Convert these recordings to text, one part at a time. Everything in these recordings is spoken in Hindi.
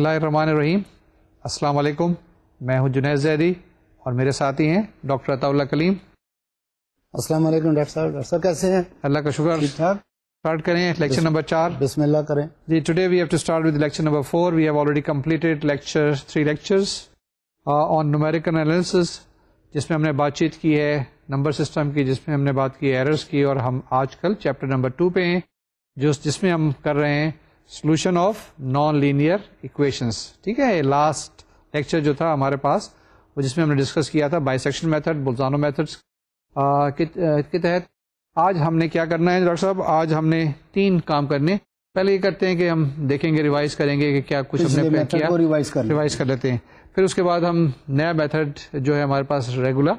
रहीम अस्सलाम मैं हूं जुनेद जैदी और मेरे साथी हैं डॉक्टर अताउल्ला कलीम अस्सलाम वालेकुम डॉक्टर साहब डॉक्टर साहब कैसे हैं अल्लाह का शुक्र स्टार्ट करें लेक्चर नंबर चार बिस्मिल्लाह करें जी today we have to start with lecture number four we have already completed lecture three lectures on numerical analysis जिसमें हमने बातचीत की है नंबर सिस्टम की जिसमें हमने बात की एरर्स की और हम आजकल चैप्टर नंबर टू पे हैं जो जिसमें हम कर रहे हैं solution of non linear equations ठीक है लास्ट लेक्चर जो था हमारे पास वो जिसमें हमने डिस्कस किया था बाइसेक्शन मेथड बुलजानो मेथड्स के तहत आज हमने क्या करना है डॉक्टर साहब आज हमने तीन काम करने पहले ये करते हैं कि हम देखेंगे रिवाइज करेंगे कि क्या कुछ हमने किया रिवाइज कर रिवाइज कर लेते हैं फिर उसके बाद हम नया मेथड जो है हमारे पास regular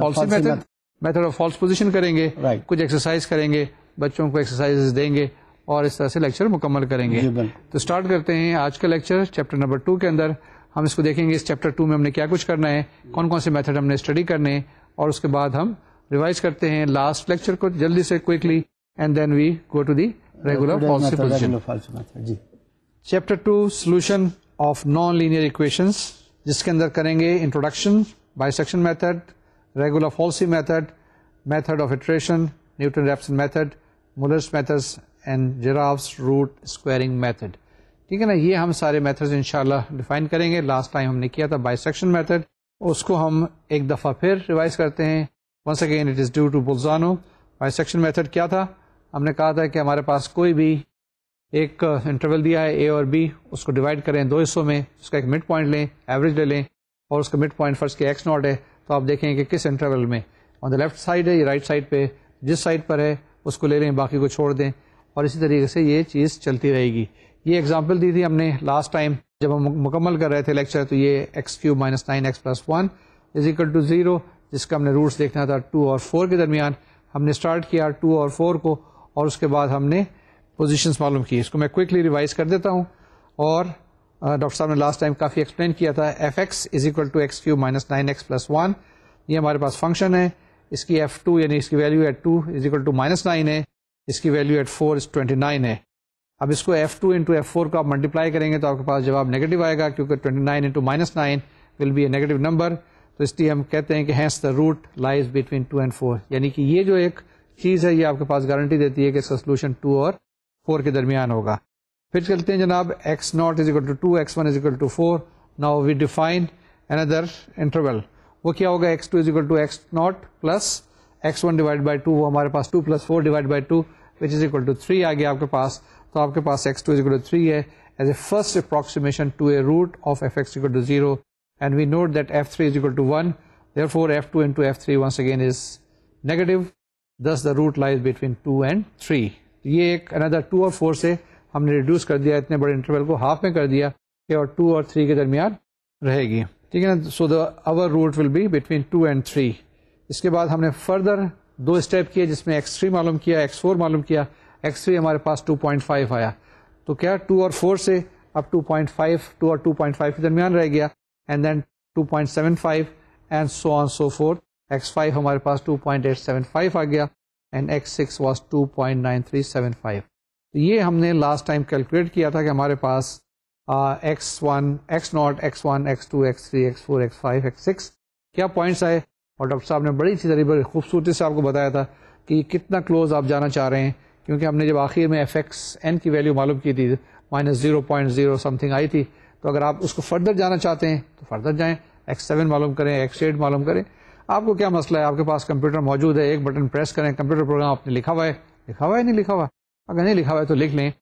falsi method method of false position करेंगे right. कुछ एक्सरसाइज करेंगे बच्चों को एक्सरसाइज देंगे और इस तरह से लेक्चर मुकम्मल करेंगे तो स्टार्ट करते हैं आज का लेक्चर चैप्टर नंबर टू के अंदर हम इसको देखेंगे इस चैप्टर टू में हमने क्या कुछ करना है कौन कौन से मेथड हमने स्टडी करने हैं और उसके बाद हम रिवाइज करते हैं लास्ट लेक्चर को जल्दी से quickly and then we go to the regular possible chapter two solution of non linear equations जिसके अंदर करेंगे introduction bisection method regular falsi method method of iteration Newton Raphson method Muller's methods and Graeffe's root squaring method ठीक है ना ये हम सारे मेथड्स इंशाल्लाह डिफाइन करेंगे लास्ट टाइम हमने किया था बाइसेक्शन मेथड उसको हम एक दफ़ा फिर रिवाइज करते हैं once again it is due to Bolzano bisection method क्या था हमने कहा था कि हमारे पास कोई भी एक इंटरवल uh, दिया है ए और बी उसको डिवाइड करें दो हिस्सों में उसका एक मिड पॉइंट लें एवरेज ले लें और उसका मिड पॉइंट फर्स्ट के एक्स नॉट है तो आप देखें कि किस इंटरवल में ऑन द लेफ्ट साइड है या राइट साइड पे जिस साइड पर है उसको ले लें बाकी को छोड़ दें और इसी तरीके से ये चीज़ चलती रहेगी ये एग्जाम्पल दी थी हमने लास्ट टाइम जब हम मुकम्मल कर रहे थे लेक्चर तो ये x cube minus nine x plus one is equal to zero जिसका हमने रूट्स देखना था टू और फोर के दरमियान हमने स्टार्ट किया टू और फोर को और उसके बाद हमने पोजीशंस मालूम की इसको मैं क्विकली रिवाइज कर देता हूँ और डॉक्टर साहब ने लास्ट टाइम काफ़ी एक्सप्लेन किया था f x is equal to x cube minus nine x plus one ये हमारे पास फंक्शन है इसकी एफ टू यानी इसकी वैल्यू है two is equal to minus nine है इसकी value at four is twenty nine है अब इसको f two into f four को आप मल्टीप्लाई करेंगे तो आपके पास जवाब नेगेटिव आएगा क्योंकि twenty nine into minus nine will be a negative number तो इसलिए हम कहते हैं कि hence the root lies between two and four यानी कि ये जो एक चीज़ है ये आपके पास गारंटी देती है कि इसका सोल्यूशन टू और फोर के दरमियान होगा फिर चलते हैं जनाब x naught is equal to two x one is equal to four now we define another interval वो क्या होगा x two is equal to x naught plus x one divide by two वो हमारे पास two plus four divide by two which is equal to three आ गया आपके पास तो आपके पास x two is equal to three है as a first approximation to A root of f x equal to zero and we note that f3 is equal to 1 therefore f2 into f3 once again is negative thus the root lies between 2 and 3 ये एक अनदर 2 और 4 से हमने रिड्यूस कर दिया इतने बड़े इंटरवल को हाफ में कर दिया कि और 2 और 3 के दरमियान रहेगी ठीक है ना so the our root will be between 2 and 3 इसके बाद हमने फर्दर दो स्टेप किए जिसमें एक्स थ्री मालूम किया एक्स फोर मालूम किया एक्स थ्री हमारे पास टू पॉइंट फाइव आया तो क्या टू और फोर से अब टू पॉइंट फाइव टू और टू पॉइंट फाइव के दरमियान रह गया and then two point seven five and so on so forth x five हमारे पास two point eight seven five आ गया and x six was two point nine three seven five तो ये हमने लास्ट टाइम कैलकुलेट किया था कि हमारे पास x one x naught x one x two x three x four x five x six क्या पॉइंट्स आए और डॉक्टर साहब ने बड़ी सी तरीब खूबसूरती से आपको बताया था कि कितना क्लोज आप जाना चाह रहे हैं क्योंकि हमने जब आखिर में एफ एक्स एन की वैल्यू मालूम की थी minus zero point zero something आई थी तो अगर आप उसको फर्दर जाना चाहते हैं तो फर्दर जाएँ एक्स सेवन मालूम करें एक्स एट मालूम करें आपको क्या मसला है आपके पास कंप्यूटर मौजूद है एक बटन प्रेस करें कंप्यूटर प्रोग्राम आपने लिखा हुआ है लिखा हुआ है नहीं लिखा हुआ अगर नहीं लिखा हुआ है तो लिख लें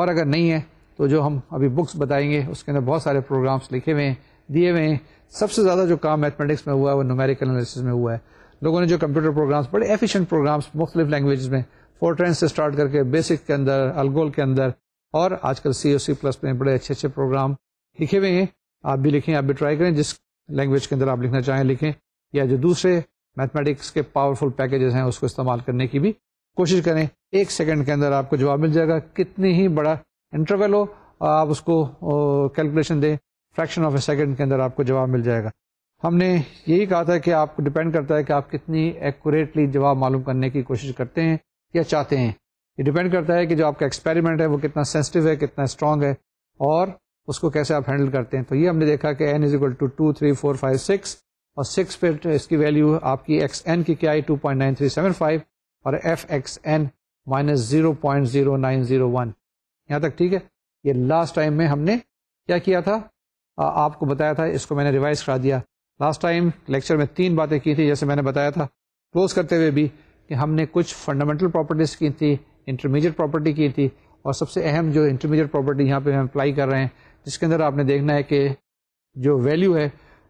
और अगर नहीं है तो जो हम अभी बुक्स बताएंगे उसके अंदर बहुत सारे प्रोग्राम्स लिखे हुए हैं दिए हुए हैं सबसे ज़्यादा जो काम मैथमेटिक्स में हुआ है वो नोमेरिकल एनालिसिस में हुआ है लोगों ने जो कंप्यूटर प्रोग्राम्स बड़े एफिशिएंट प्रोग्राम्स मुख्तलिफ लैंग्वेज में फोर्ट्रेन से स्टार्ट करके बेसिक के अंदर अलगोल के अंदर और आजकल सी ओ सी प्लस में बड़े अच्छे अच्छे प्रोग्राम लिखे हुए हैं आप भी लिखें आप भी ट्राई करें जिस लैंग्वेज के अंदर आप लिखना चाहें लिखें या जो दूसरे मैथमेटिक्स के पावरफुल पैकेजेस हैं उसको इस्तेमाल करने की भी कोशिश करें एक सेकंड के अंदर आपको जवाब मिल जाएगा कितनी ही बड़ा इंटरवल हो आप उसको कैलकुलेशन दें फ्रैक्शन ऑफ ए सेकंड के अंदर आपको जवाब मिल जाएगा हमने यही कहा था कि आपको डिपेंड करता है कि आप कितनी एक्यूरेटली जवाब मालूम करने की कोशिश करते हैं या चाहते हैं ये डिपेंड करता है कि जो आपका एक्सपेरिमेंट है वो कितना सेंसिटिव है कितना स्ट्रांग है और उसको कैसे आप हैंडल करते हैं तो ये हमने देखा कि n is equal to two three four five six और सिक्स पे इसकी वैल्यू आपकी एक्स एन की क्या है two point nine three seven five और f x n minus zero point zero nine zero one यहाँ तक ठीक है ये लास्ट टाइम में हमने क्या किया था आपको बताया था इसको मैंने रिवाइज करा दिया लास्ट टाइम लेक्चर में तीन बातें की थी जैसे मैंने बताया था क्लोज करते हुए भी कि हमने कुछ फंडामेंटल प्रॉपर्टीज़ की थी इंटरमीडिएट प्रॉपर्टी की थी और सबसे अहम जो इंटरमीडिएट प्रॉपर्टी यहाँ पे हम अप्लाई कर रहे हैं जिसके अंदर आपने देखना है कि जो वैल्यू है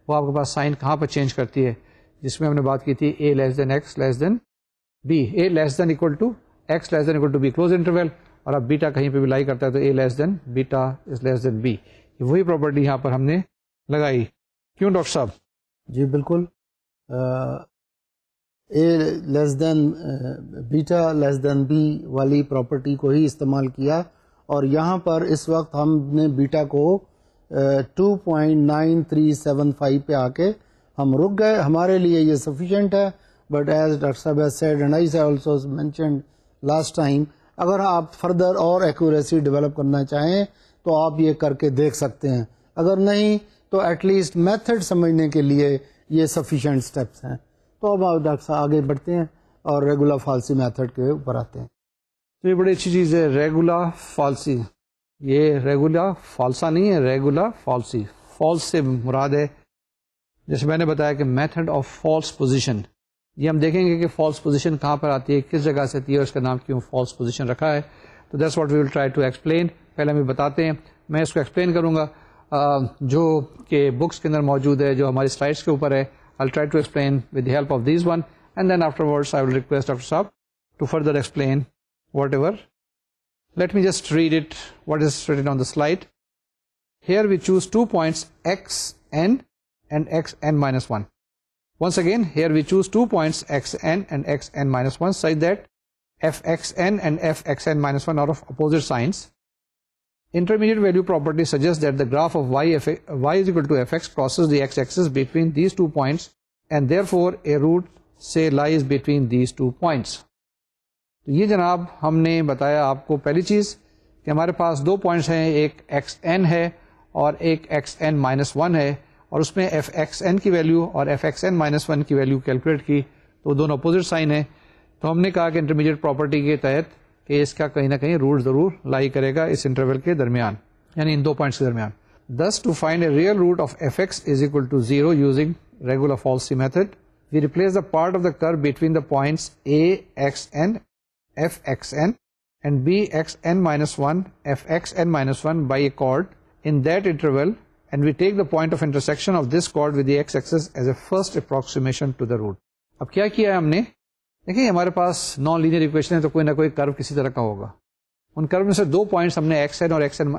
वो आपके पास साइन कहाँ पर चेंज करती है जिसमें हमने बात की थी a less than x less than b a less than equal to x less than equal to b close interval और अब बीटा कहीं पे भी लाई करता है तो a less than beta is less than b वही प्रॉपर्टी यहाँ पर हमने लगाई क्यों डॉक्टर साहब जी बिल्कुल a less than beta less than b वाली प्रॉपर्टी को ही इस्तेमाल किया और यहाँ पर इस वक्त हमने बीटा को two point nine three seven five पे आके हम रुक गए हमारे लिए ये सफिशेंट है बट एज डॉक्टर साहब as said and I also mention last time अगर आप फर्दर और एक्यूरेसी डेवलप करना चाहें तो आप ये करके देख सकते हैं अगर नहीं तो एटलीस्ट मेथड समझने के लिए ये सफिशेंट स्टेप्स हैं तो अब आप डॉक्टर साहब आगे बढ़ते हैं और रेगुलर फालसी मेथड के ऊपर आते हैं तो ये बड़ी अच्छी चीज़ है रेगुलर फालसी ये रेगुलर फालसा नहीं है रेगुलर फालसी फॉल्स से मुराद है जैसे मैंने बताया कि मेथड ऑफ फॉल्स पोजीशन ये हम देखेंगे कि फॉल्स पोजीशन कहाँ पर आती है किस जगह से आती है और इसका नाम क्यों फॉल्स पोजीशन रखा है So that's what we will try to explain. पहले हमें बताते हैं मैं इसको एक्सप्लेन करूँगा जो कि बुक्स के अंदर मौजूद है जो हमारी स्लाइड्स के ऊपर to I try to explain with help of this one and then afterwards I will request doctor साहब to let me just read it what is written on the slide here we choose two points x n and x n minus 1 once again here we choose two points x n and x n minus 1 such that fxn and fxn minus 1 are of opposite signs. Intermediate value property suggests that the graph of y, f, y is equal to fx crosses the x-axis between these two points and therefore a root say lies between these two points. तो ये जनाब हमने बताया आपको पहली चीज़ कि हमारे पास दो पॉइंट्स हैं एक एक्स एन है और एक एक्स एन माइनस वन है और उसमें एफ एक्स एन की वैल्यू और f x n minus one की वैल्यू कैलकुलेट की तो दोनों अपोजिट साइन है तो हमने कहा कि इंटरमीडिएट प्रॉपर्टी के तहत कि इसका कहीं ना कहीं रूट जरूर लाई करेगा इस इंटरवल के दरमियान यानी इन दो पॉइंट्स के दरमियान thus to find a real root of f x is equal to zero using regular falsi method we replace the part of the curve between the points a x n f x n and b x n minus 1 f x n minus 1 by a chord in that interval and we take the point of intersection of this chord with the x axis as a first approximation to the root. अब क्या किया है हमने देखिए हमारे पास नॉन लीनियर इक्वेशन है तो कोई ना कोई कर्व किसी तरह का होगा उन कर्व में से दो पॉइंट्स हमने एक्स एन और x n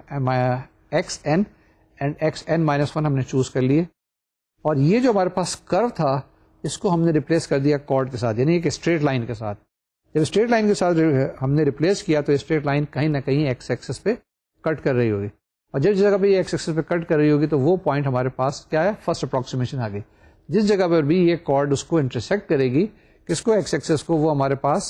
x n and x n minus one हमने चूज कर लिए और ये जो हमारे पास कर्व था इसको हमने रिप्लेस कर दिया कॉर्ड के साथ यानी एक स्ट्रेट लाइन के साथ जब स्ट्रेट लाइन के साथ हमने रिप्लेस किया तो स्ट्रेट लाइन कहीं ना कहीं एक्स एक्सेस पे कट कर रही होगी और जिस जगह पे ये एक्स एक्सेस पे कट कर रही होगी तो वो पॉइंट हमारे पास क्या है फर्स्ट अप्रोक्सीमेशन आ गई जिस जगह पर भी ये कॉर्ड उसको इंटरसेक्ट करेगी इसको एक्स एक्सेस को वो हमारे पास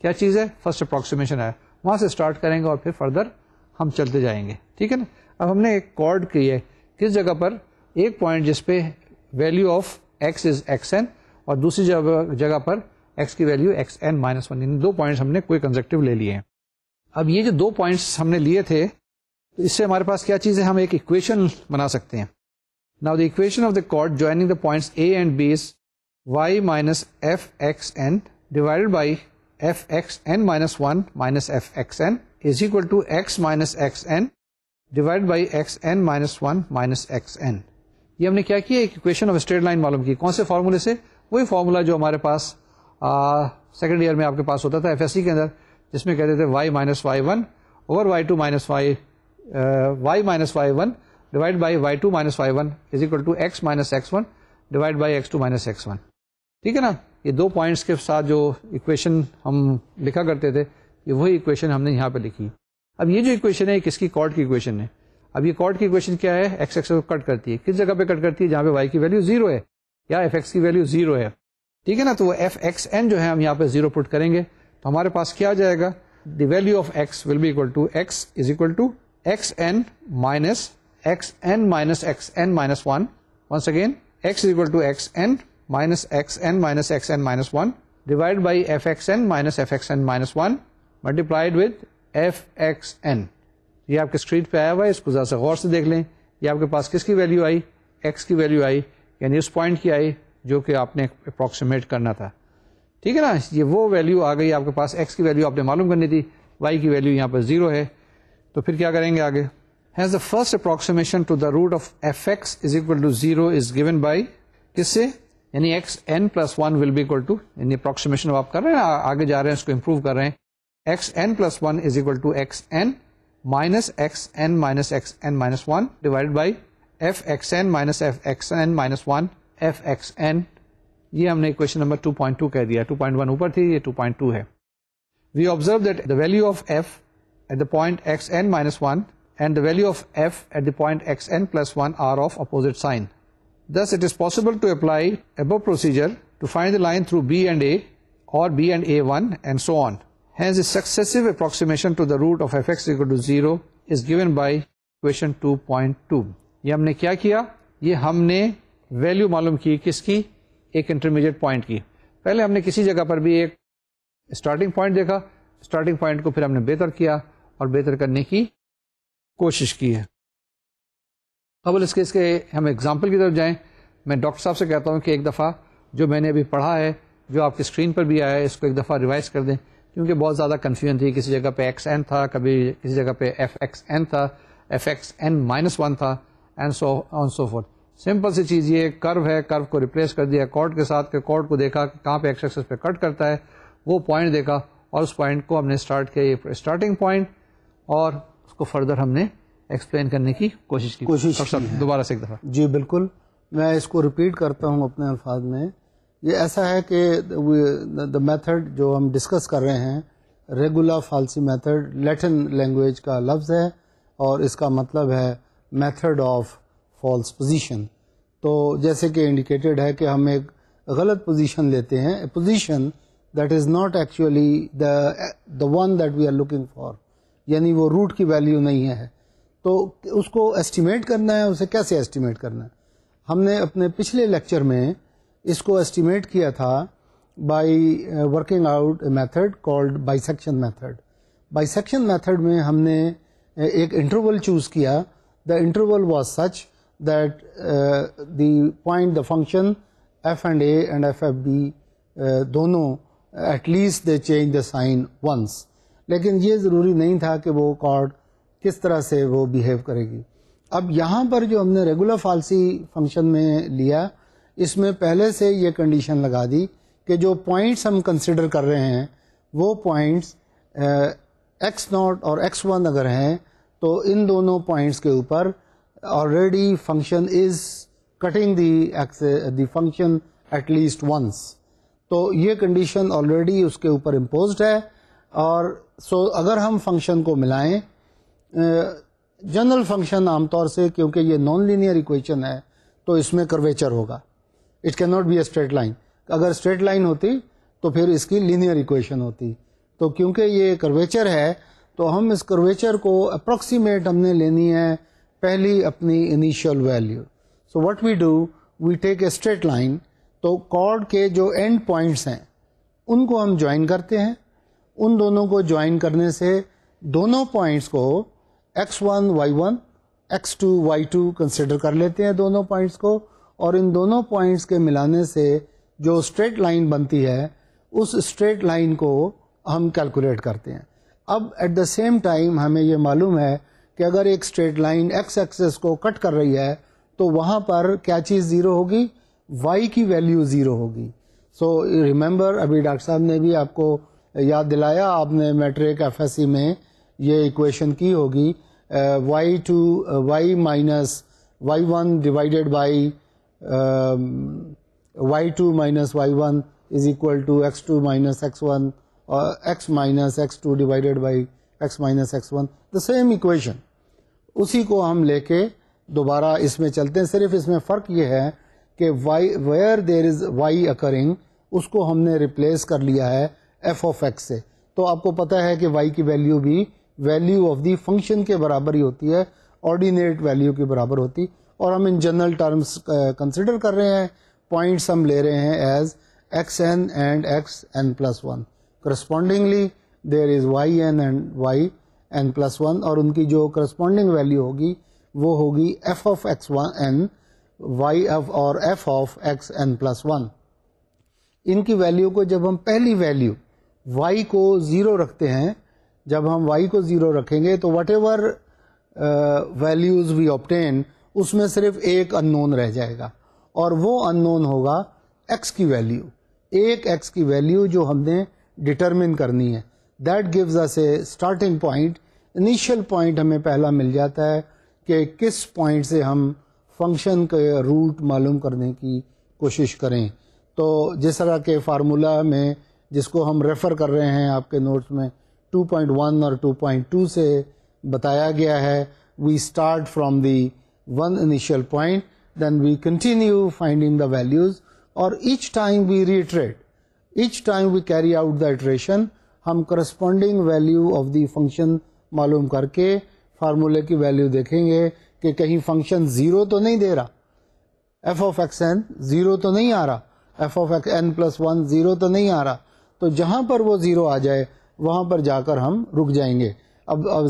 क्या चीज़ है फर्स्ट अप्रॉक्सीमेशन है वहाँ से स्टार्ट करेंगे और फिर फर्दर हम चलते जाएंगे ठीक है ना अब हमने एक कॉर्ड की है किस जगह पर एक पॉइंट जिस पे value of x is x n और दूसरी जगह पर एक्स की value x n minus one इन दो पॉइंट्स हमने कोई कंजेक्टिव ले लिए हैं अब ये जो दो पॉइंट्स हमने लिए थे तो इससे हमारे पास क्या चीज़ है हम एक इक्वेशन बना सकते हैं now the equation of the chord joining the points a and b is y minus fxn divided by fxn minus 1 minus fxn is equal to x minus xn divided by xn minus 1 minus xn ये हमने क्या किया एक इक्वेशन ऑफ स्ट्रेट लाइन मालूम की कौन से फार्मूले से वही formula जो हमारे पास सेकेंड ईयर में आपके पास होता था एफ के अंदर जिसमें कहते थे y minus y one over y two minus y y minus y one divide by y two minus y one is equal to x minus x one divide by x two minus x one ठीक है ना ये दो पॉइंट्स के साथ जो इक्वेशन हम लिखा करते थे ये वही इक्वेशन हमने यहाँ पे लिखी अब ये जो इक्वेशन है किसकी कॉर्ड की इक्वेशन है अब ये कॉर्ड की इक्वेशन क्या है एक्स एक्स को कट करती है किस जगह पे कट करती है जहाँ पे वाई की वैल्यू जीरो है या एफ एक्स की वैल्यू जीरो है ठीक है ना तो वो एफ एक्स एन जो है हम यहाँ पे जीरो पुट करेंगे तो हमारे पास क्या आ जाएगा the value of x will be equal to x is equal to x n minus x n minus x n minus one once again x is equal to x n minus xn minus xn minus 1 divided by fxn minus fxn minus 1 multiplied with fxn ये आपके स्क्रीन पे आया हुआ है इसको ज़रा सा गौर से देख लें ये आपके पास किसकी वैल्यू आई x की वैल्यू आई यानी उस पॉइंट की आई जो कि आपने अप्रॉक्सीमेट करना था ठीक है ना ये वो वैल्यू आ गई आपके पास x की वैल्यू आपने मालूम करनी थी y की वैल्यू यहाँ पर ज़ीरो है तो फिर क्या करेंगे आगे has the first approximation to the root of f x is equal to zero is given by किससे यानी x n plus one will be equal to यानी अप्रोक्सीमेशन आप कर रहे हैं आगे जा रहे हैं इसको इम्प्रूव कर रहे हैं x n plus one is equal to x n minus x n minus x n minus one divide by f x n minus f x n minus one f x n ये हमने क्वेश्चन नंबर 2.2 कह दिया 2.1 ऊपर थी ये 2.2 है we observe that the value of f at the point x n minus one and the value of f at the point x n plus one are of opposite sign Thus, it is possible to apply above procedure to find the line through B and A or B and A1 and so on. Hence, the successive approximation to the root of fx equal to 0 is given by equation 2.2. ये हमने क्या किया ये हमने वैल्यू मालूम की किसकी एक इंटरमीडिएट पॉइंट की पहले हमने किसी जगह पर भी एक स्टार्टिंग पॉइंट देखा स्टार्टिंग पॉइंट को फिर हमने बेहतर किया और बेहतर करने की कोशिश की है कबल इसके इसके हम एग्ज़ाम्पल की तरफ जाएँ मैं डॉक्टर साहब से कहता हूँ कि एक दफ़ा जो मैंने अभी पढ़ा है जो आपकी स्क्रीन पर भी आया है इसको एक दफ़ा रिवाइज़ कर दें क्योंकि बहुत ज़्यादा कन्फ्यूजन थी किसी जगह पे एक्स एन था कभी किसी जगह पे एफ एक्स एन था f x n minus one था and so on so forth simple सी चीज़ ये कर्व है कर्व को रिप्लेस कर दिया कॉर्ड के साथ के कॉर्ड को देखा कि कहाँ पे एक्स एक्सेस पे कट करता है वो पॉइंट देखा और उस पॉइंट को हमने स्टार्ट किया ये स्टार्टिंग पॉइंट और उसको फर्दर हमने एक्सप्लेन करने की कोशिश की कोशिश दोबारा से एक दफ़ा जी बिल्कुल मैं इसको रिपीट करता हूँ अपने अल्फाज में ये ऐसा है कि द मेथड जो हम डिस्कस कर रहे हैं regula falsi method Latin language का लफ्ज़ है और इसका मतलब है मेथड ऑफ फॉल्स पोजीशन तो जैसे कि इंडिकेटेड है कि हम एक गलत पोजीशन लेते हैं position that is not actually the one that we are looking for यानी वो रूट की वैल्यू नहीं है तो उसको एस्टिमेट करना है उसे कैसे एस्टिमेट करना है हमने अपने पिछले लेक्चर में इसको एस्टिमेट किया था by working out a method called bisection method bisection method में हमने uh, एक इंटरवल चूज़ किया the interval was such that uh, the point the function f and a and f of b uh, दोनों at least they change the sign once लेकिन ये ज़रूरी नहीं था कि वो कॉर्ड किस तरह से वो बिहेव करेगी अब यहाँ पर जो हमने रेगुलर फालसी फंक्शन में लिया इसमें पहले से ये कंडीशन लगा दी कि जो पॉइंट्स हम कंसिडर कर रहे हैं वो पॉइंट्स एक्स नॉट और एक्स वन अगर हैं तो इन दोनों पॉइंट्स के ऊपर already function is cutting the the function at least once तो ये कंडीशन ऑलरेडी उसके ऊपर इम्पोज है और सो so अगर हम फंक्शन को मिलाएं जनरल फंक्शन आमतौर से क्योंकि ये नॉन लीनियर इक्वेशन है तो इसमें कर्वेचर होगा it can not be a straight line अगर स्ट्रेट लाइन होती तो फिर इसकी लीनियर इक्वेशन होती तो क्योंकि ये कर्वेचर है तो हम इस कर्वेचर को अप्रोक्सीमेट हमने लेनी है पहली अपनी initial value so what we do we take a straight line तो कॉर्ड के जो एंड पॉइंट्स हैं उनको हम ज्वाइन करते हैं उन दोनों को ज्वाइन करने से दोनों पॉइंट्स को x1 y1 x2 y2 consider कर लेते हैं दोनों पॉइंट्स को और इन दोनों पॉइंट्स के मिलाने से जो स्ट्रेट लाइन बनती है उस स्ट्रेट लाइन को हम कैलकुलेट करते हैं अब एट द सेम टाइम हमें ये मालूम है कि अगर एक स्ट्रेट लाइन एक्स एक्सेस को कट कर रही है तो वहाँ पर क्या चीज़ ज़ीरो होगी वाई की वैल्यू ज़ीरो होगी सो रिमेंबर अभी डॉक्टर साहब ने भी आपको याद दिलाया आपने मैट्रिक एफ में ये इक्वेशन की होगी y to uh, y minus y1 divided by um, y2 minus y1 is equal to x2 minus x1 or x minus x2 divided by x minus x1 the same equation उसी को हम लेके दोबारा इसमें चलते हैं सिर्फ इसमें फ़र्क ये है कि y where there is y occurring उसको हमने रिप्लेस कर लिया है एफ ऑफ एक्स से तो आपको पता है कि वाई की वैल्यू भी वैल्यू ऑफ दी फंक्शन के बराबर ही होती है ऑर्डिनेट वैल्यू के बराबर होती और हम इन जनरल टर्म्स कंसिडर कर रहे हैं पॉइंट्स हम ले रहे हैं as x n and x n plus one correspondingly there is y n and y n plus one और उनकी जो करस्पॉन्डिंग वैल्यू होगी वो होगी f of x one n y f और f of x n plus one इनकी वैल्यू को जब हम पहली वैल्यू वाई को ज़ीरो रखते हैं जब हम y को ज़ीरो रखेंगे तो whatever values we obtain उसमें सिर्फ एक अननोन रह जाएगा और वो अननोन होगा x की वैल्यू एक x की वैल्यू जो हमने डिटरमिन करनी है that gives us a starting point initial point हमें पहला मिल जाता है कि किस पॉइंट से हम फंक्शन के रूट मालूम करने की कोशिश करें तो जिस तरह के फार्मूला में जिसको हम रेफ़र कर रहे हैं आपके नोट्स में 2.1 और 2.2 से बताया गया है we start from the one initial point then we continue finding the values और each time we reiterate each time we carry out the iteration हम corresponding value of the function मालूम करके फार्मूले की वैल्यू देखेंगे कि कहीं फंक्शन ज़ीरो तो नहीं दे रहा f of x n zero तो नहीं आ रहा f of x n plus one zero तो नहीं आ रहा तो जहाँ पर वो ज़ीरो आ जाए वहाँ पर जाकर हम रुक जाएंगे अब अब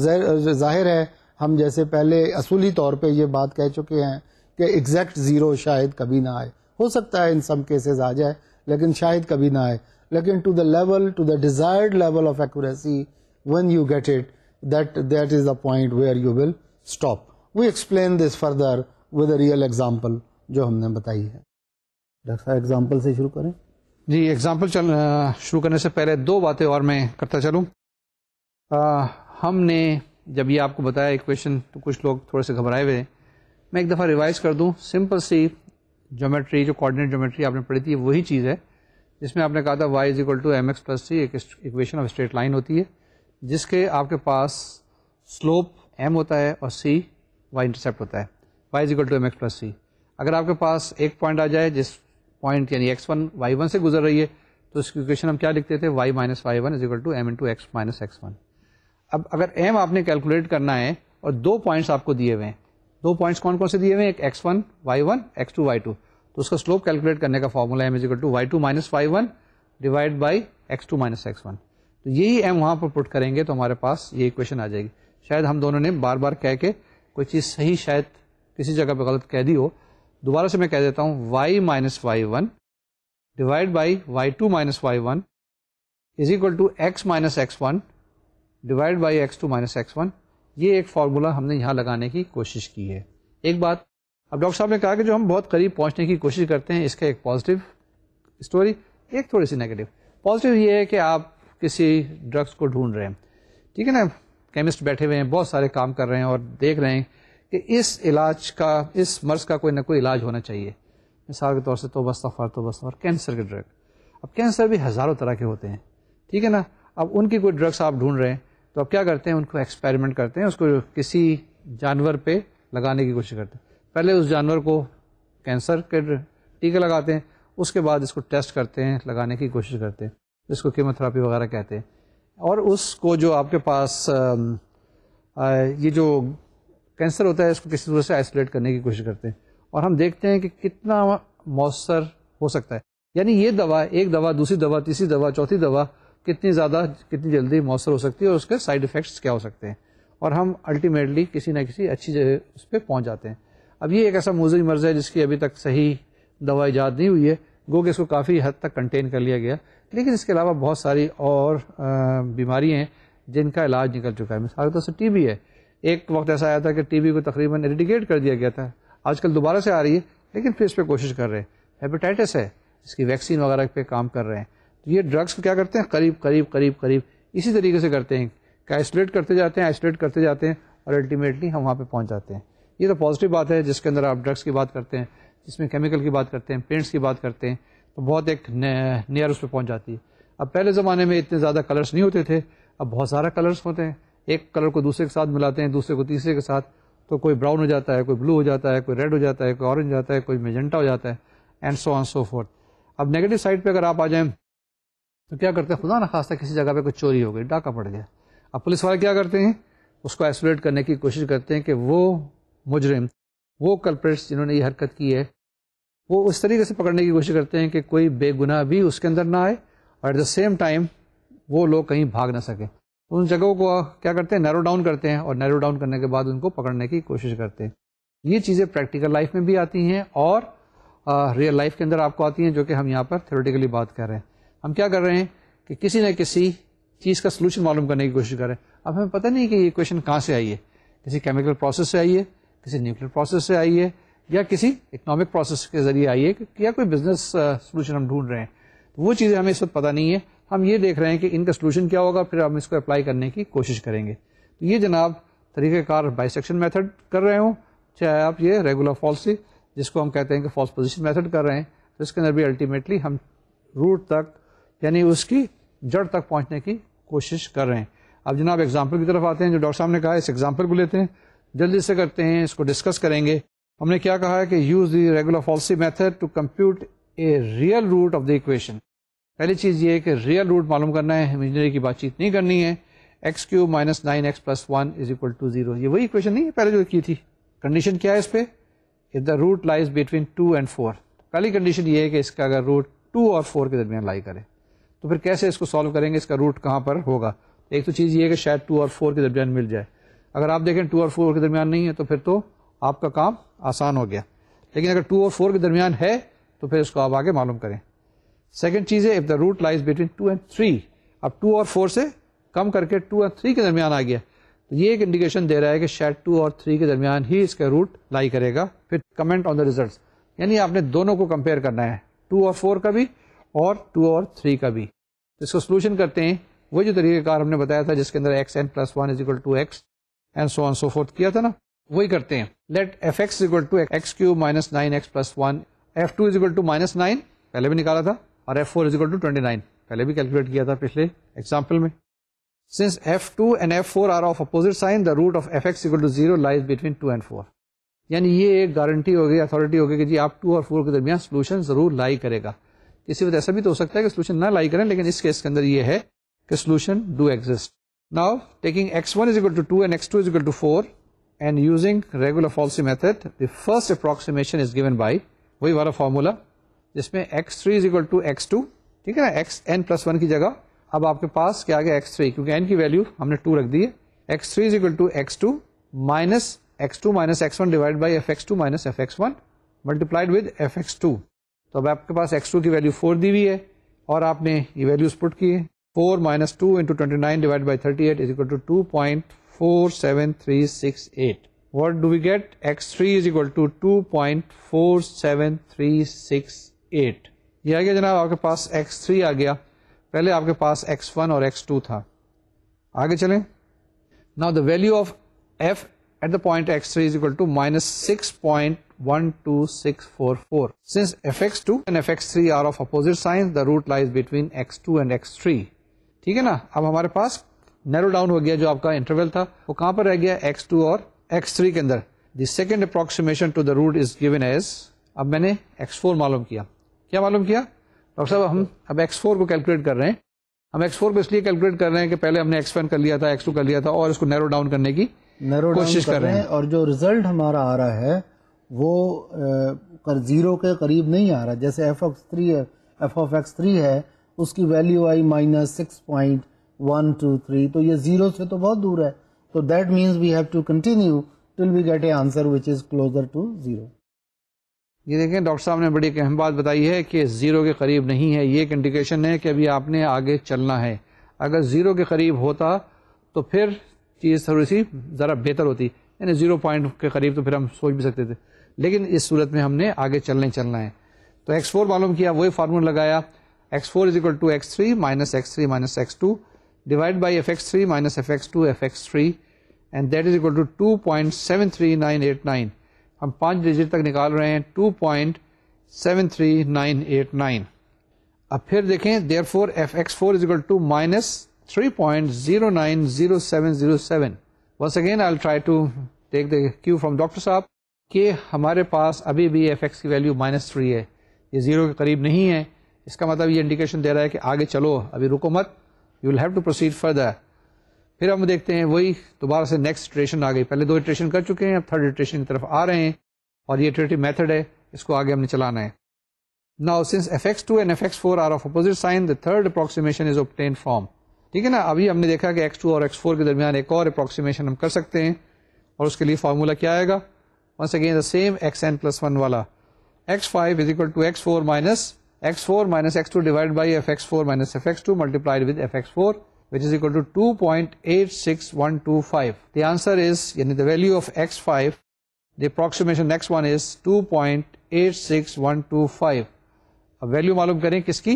जाहिर है हम जैसे पहले असूली तौर पे ये बात कह चुके हैं कि एग्जैक्ट ज़ीरो शायद कभी ना आए हो सकता है इन सम केसेस आ जाए लेकिन शायद कभी ना आए लेकिन to the level to the desired level of accuracy one you get it that that is the point where you will stop we explain this further with real example जो हमने बताई है डॉक्टर साहब एग्जाम्पल से शुरू करें जी एग्जाम्पल चल शुरू करने से पहले दो बातें और मैं करता चलूँ हमने जब ये आपको बताया इक्वेशन तो कुछ लोग थोड़े से घबराए हुए मैं एक दफ़ा रिवाइज कर दूँ सिंपल सी जोमेट्री जो कोऑर्डिनेट जोमेट्री आपने पढ़ी थी वही चीज़ है जिसमें आपने कहा था y is equal to m x plus c एक इक्वेशन ऑफ स्ट्रेट लाइन होती है जिसके आपके पास स्लोप m होता है और c y इंटरसेप्ट होता है y is equal to m x plus c अगर आपके पास एक पॉइंट आ जाए जिस पॉइंट यानी एक्स वन वाई वन से गुजर रही है तो इसकी इक्वेशन हम क्या लिखते थे y minus y one is equal to m into x minus x one अब अगर एम आपने कैलकुलेट करना है और दो पॉइंट्स आपको दिए हुए हैं दो पॉइंट्स कौन कौन से दिए हुए हैं एक x one y one x two y two तो उसका स्लोप कैलकुलेट करने का formula m is equal to y two minus y one divide by x two minus x one तो यही एम वहाँ पर पुट करेंगे तो हमारे पास ये इक्वेशन आ जाएगी शायद हम दोनों ने बार बार कह के कोई चीज़ सही शायद किसी जगह पर गलत कह दी हो दोबारा से मैं कह देता हूँ y minus y one divide by y two minus y one is equal to x minus x one divide by x two minus x one ये एक फार्मूला हमने यहाँ लगाने की कोशिश की है एक बात अब डॉक्टर साहब ने कहा कि जो हम बहुत करीब पहुँचने की कोशिश करते हैं इसका एक पॉजिटिव स्टोरी एक थोड़ी सी नेगेटिव पॉजिटिव ये है कि आप किसी ड्रग्स को ढूंढ रहे हैं ठीक है ना केमिस्ट बैठे हुए हैं बहुत सारे काम कर रहे हैं और देख रहे हैं कि इस इलाज का इस मर्ज़ का कोई ना कोई इलाज होना चाहिए मिसाल के तौर से तो बस्तफ़ार तो बस्तफ़ार कैंसर के ड्रग अब कैंसर भी हज़ारों तरह के होते हैं ठीक है ना अब उनकी कोई ड्रग्स आप ढूंढ रहे हैं तो अब क्या करते हैं उनको एक्सपेरिमेंट करते हैं उसको किसी जानवर पे लगाने की कोशिश करते हैं पहले उस जानवर को कैंसर के टीके लगाते हैं उसके बाद इसको टेस्ट करते हैं लगाने की कोशिश करते हैं जिसको कीमोथेरापी वगैरह कहते हैं और उसको जो आपके पास ये जो कैंसर होता है इसको किसी दूसरे से आइसोलेट करने की कोशिश करते हैं और हम देखते हैं कि कितना मौसर हो सकता है यानी ये दवा एक दवा दूसरी दवा तीसरी दवा चौथी दवा कितनी ज़्यादा कितनी जल्दी मौसर हो सकती है और उसके साइड इफ़ेक्ट्स क्या हो सकते हैं और हम अल्टीमेटली किसी ना किसी अच्छी जगह उस पर पहुँच जाते हैं अब ये एक ऐसा मोजी मर्ज है जिसकी अभी तक सही दवा ईजाद नहीं हुई है गो कि इसको काफ़ी हद तक कंटेन कर लिया गया लेकिन इसके अलावा बहुत सारी और बीमारियाँ हैं जिनका इलाज निकल चुका है मिसाल तौर से टी है एक वक्त ऐसा आया था कि टीवी को तकरीबन एडिकेट कर दिया गया था आजकल दोबारा से आ रही है लेकिन फिर इस पर कोशिश कर रहे हैं हेपेटाइटिस है इसकी वैक्सीन वगैरह पे काम कर रहे हैं तो ये ड्रग्स को क्या करते हैं करीब करीब करीब करीब इसी तरीके से करते हैं कि आइसोलेट करते जाते हैं आइसोलेट करते जाते हैं और अल्टीमेटली हम वहाँ पर पहुँच जाते हैं ये तो पॉजिटिव बात है जिसके अंदर आप ड्रग्स की बात करते हैं जिसमें केमिकल की बात करते हैं पेंट्स की बात करते हैं तो बहुत एक नियर उस पर पहुँच जाती है अब पहले ज़माने में इतने ज़्यादा कलर्स नहीं होते थे अब बहुत सारा कलर्स होते हैं एक कलर को दूसरे के साथ मिलाते हैं दूसरे को तीसरे के साथ तो कोई ब्राउन हो जाता है कोई ब्लू हो जाता है कोई रेड हो जाता है कोई ऑरेंज हो जाता है कोई मेजेंटा हो जाता है and so on so forth अब नेगेटिव साइड पे अगर आप आ जाएं तो क्या करते हैं खुदा ना खास्ता किसी जगह पे कोई चोरी हो गई डाका पड़ गया अब पुलिस वाले क्या करते हैं उसको आइसोलेट करने की कोशिश करते हैं कि वो मुजरिम वो कल्प्रेट्स जिन्होंने ये हरकत की है वो उस तरीके से पकड़ने की कोशिश करते हैं कि कोई बेगुनाह भी उसके अंदर ना आए और एट द सेम टाइम वो लोग कहीं भाग ना सकें उन जगहों को क्या करते हैं नैरो डाउन करते हैं और नैरो डाउन करने के बाद उनको पकड़ने की कोशिश करते हैं ये चीज़ें प्रैक्टिकल लाइफ में भी आती हैं और रियल लाइफ के अंदर आपको आती हैं जो कि हम यहाँ पर थ्योरेटिकली बात कर रहे हैं हम क्या कर रहे हैं कि किसी न किसी चीज़ का सोल्यूशन मालूम करने की कोशिश कर रहे हैं अब हमें पता नहीं कि ये क्वेश्चन कहाँ से आई है किसी केमिकल प्रोसेस से आई है किसी न्यूक्लियर प्रोसेस से आई है या किसी इकोनॉमिक प्रोसेस के जरिए आई है या कोई बिजनेस सोल्यूशन हम ढूंढ रहे हैं तो वो चीज़ें हमें इस वक्त पता नहीं है हम ये देख रहे हैं कि इनका सोल्यूशन क्या होगा फिर हम इसको अप्लाई करने की कोशिश करेंगे तो ये जनाब तरीक़ाकार बाइसेक्शन मेथड कर रहे हो चाहे आप ये रेगुलर फॉल्स से जिसको हम कहते हैं कि फॉल्स पोजिशन मेथड कर रहे हैं तो इसके अंदर भी अल्टीमेटली हम रूट तक यानी उसकी जड़ तक पहुंचने की कोशिश कर रहे हैं अब जनाब एग्जाम्पल की तरफ आते हैं जो डॉक्टर साहब ने कहा है इस एग्जाम्पल को लेते हैं जल्दी से करते हैं इसको डिस्कस करेंगे हमने क्या कहा है कि use the regular falsi method to compute a real root of the equation पहली चीज़ ये है कि रियल रूट मालूम करना है इमेजनरी की बातचीत नहीं करनी है x cube minus nine x plus one is equal to zero ये वही इक्वेशन नहीं है पहले जो की थी कंडीशन क्या है इस पर if the root lies between two and four पहली कंडीशन ये है कि इसका अगर रूट टू और फोर के दरमियान लाई करे तो फिर कैसे इसको सॉल्व करेंगे इसका रूट कहाँ पर होगा एक तो चीज़ ये है कि शायद टू और फोर के दरमियान मिल जाए अगर आप देखें टू और फोर के दरमियान नहीं है तो फिर तो आपका काम आसान हो गया लेकिन अगर टू और फोर के दरमियान है तो फिर इसको आप आगे मालूम करें सेकेंड चीज़ है if the root lies between two and three अब टू और फोर से कम करके टू और थ्री के दरमियान आ गया तो ये एक इंडिकेशन दे रहा है कि शायद टू और थ्री के दरमियान ही इसका रूट लाई करेगा फिर कमेंट ऑन द रिजल्ट यानी आपने दोनों को कंपेयर करना है टू और फोर का भी और टू और थ्री का भी तो इसको सोल्यूशन करते हैं वो जो तरीक़ेकार हमने बताया था जिसके अंदर x n plus one is equal to x and so on so forth किया था ना वही करते हैं let f x equal to x cube minus nine x plus one f two is equal to minus nine पहले भी निकाला था और f four is equal to twenty nine पहले भी कैलकुलेट किया था पिछले एग्जाम्पल में since f two and f four are of opposite sign the root of f x equal to zero lies between two and four यानी ये एक गारंटी होगी अथॉरिटी होगी कि जी आप टू और फोर के दरमियान सोल्यूशन जरूर लाई करेगा इसी वजह ऐसा भी तो हो सकता है कि सोल्यूशन ना लाई करें लेकिन इस केस के अंदर यह है कि solution do exist now taking x one is equal to two and x two is equal to four and using regular falsi method the first approximation is given by वही वाला फॉर्मूला जिसमें x three is equal to x two ठीक है ना एक्स एन प्लस वन की जगह अब आपके पास क्या आ गया एक्स थ्री क्योंकि एन की वैल्यू हमने टू रख दी है x three is equal to x two minus x two minus x one divide by f x two minus f x one multiplied with f x two तो अब आपके पास एक्स टू की वैल्यू फोर दी हुई है और आपने ये वैल्यूज पुट की है four minus two into twenty nine divide by thirty eight is equal to two point four seven three six eight what do we get x3 is equal to 2.4736 eight ये आ गया जनाब आपके पास एक्स थ्री आ गया पहले आपके पास एक्स वन और एक्स टू था आगे चलें now the value of f at the point x3 is equal to minus 6.12644. Since fx2 and fx3 are of opposite signs, the root lies between x2 and x3. ठीक है ना अब हमारे पास नैरो डाउन हो गया जो आपका इंटरवल था वो कहां पर रह गया x2 और x3 के अंदर the second approximation to the root is given as अब मैंने x4 मालूम किया क्या मालूम किया डॉक्टर साहब हम अब एक्स फोर को कैलकुलेट कर रहे हैं हम एक्स फोर को इसलिए कैलकुलेट कर रहे हैं कि पहले हमने एक्स वन कर लिया था एक्स टू कर लिया था और इसको नैरो डाउन करने की नैरो कोशिश कर, कर रहे हैं और जो रिजल्ट हमारा आ रहा है वो जीरो के करीब नहीं आ रहा जैसे f of three f of x three है उसकी वैल्यू आई minus six point one two three तो ये जीरो से तो बहुत दूर है तो that means we have to continue till we get a answer which is closer to zero ये देखें डॉक्टर साहब ने बड़ी एक अहम बात बताई है कि ज़ीरो के करीब नहीं है ये एक इंडिकेशन है कि अभी आपने आगे चलना है अगर ज़ीरो के करीब होता तो फिर चीज़ थोड़ी सी ज़रा बेहतर होती यानी ज़ीरो पॉइंट के करीब तो फिर हम सोच भी सकते थे लेकिन इस सूरत में हमने आगे चलने चलना है तो एक्स फोर मालूम किया वही फार्मूला लगाया x four is equal to x three minus x three minus x two divide by f x three minus f x two f x three and that is equal to two point seven three nine eight nine हम पाँच डिजिट तक निकाल रहे हैं two point seven three nine eight nine अब फिर देखें therefore f x four is equal to minus three point zero nine zero seven zero seven once again I try to take the cue from doctor साहब कि हमारे पास अभी भी एफ एक्स की वैल्यू माइनस थ्री है ये जीरो के करीब नहीं है इसका मतलब ये इंडिकेशन दे रहा है कि आगे चलो अभी रुको मत you will have to proceed further फिर हम देखते हैं वही दोबारा से नेक्स्ट इटरेशन आ गई पहले दो इटरेशन कर चुके हैं अब थर्ड इटरेशन की तरफ आ रहे हैं और ये इटरेटिव मेथड है इसको आगे हमने चलाना है now since fx2 and fx4 are of opposite sign the third approximation is obtain from ठीक है ना अभी हमने देखा कि x2 और x4 के दरमियान एक और अप्रोक्सीमेशन हम कर सकते हैं और उसके लिए फार्मूला क्या आएगा once again the same x n plus one वाला x five is equal to x four minus x four minus x two divide by f x four minus f x two multiplied with f x four which is equal to 2.86125. The answer is, in the value of x5, the approximation next one is 2.86125. अब वैल्यू मालूम करें किसकी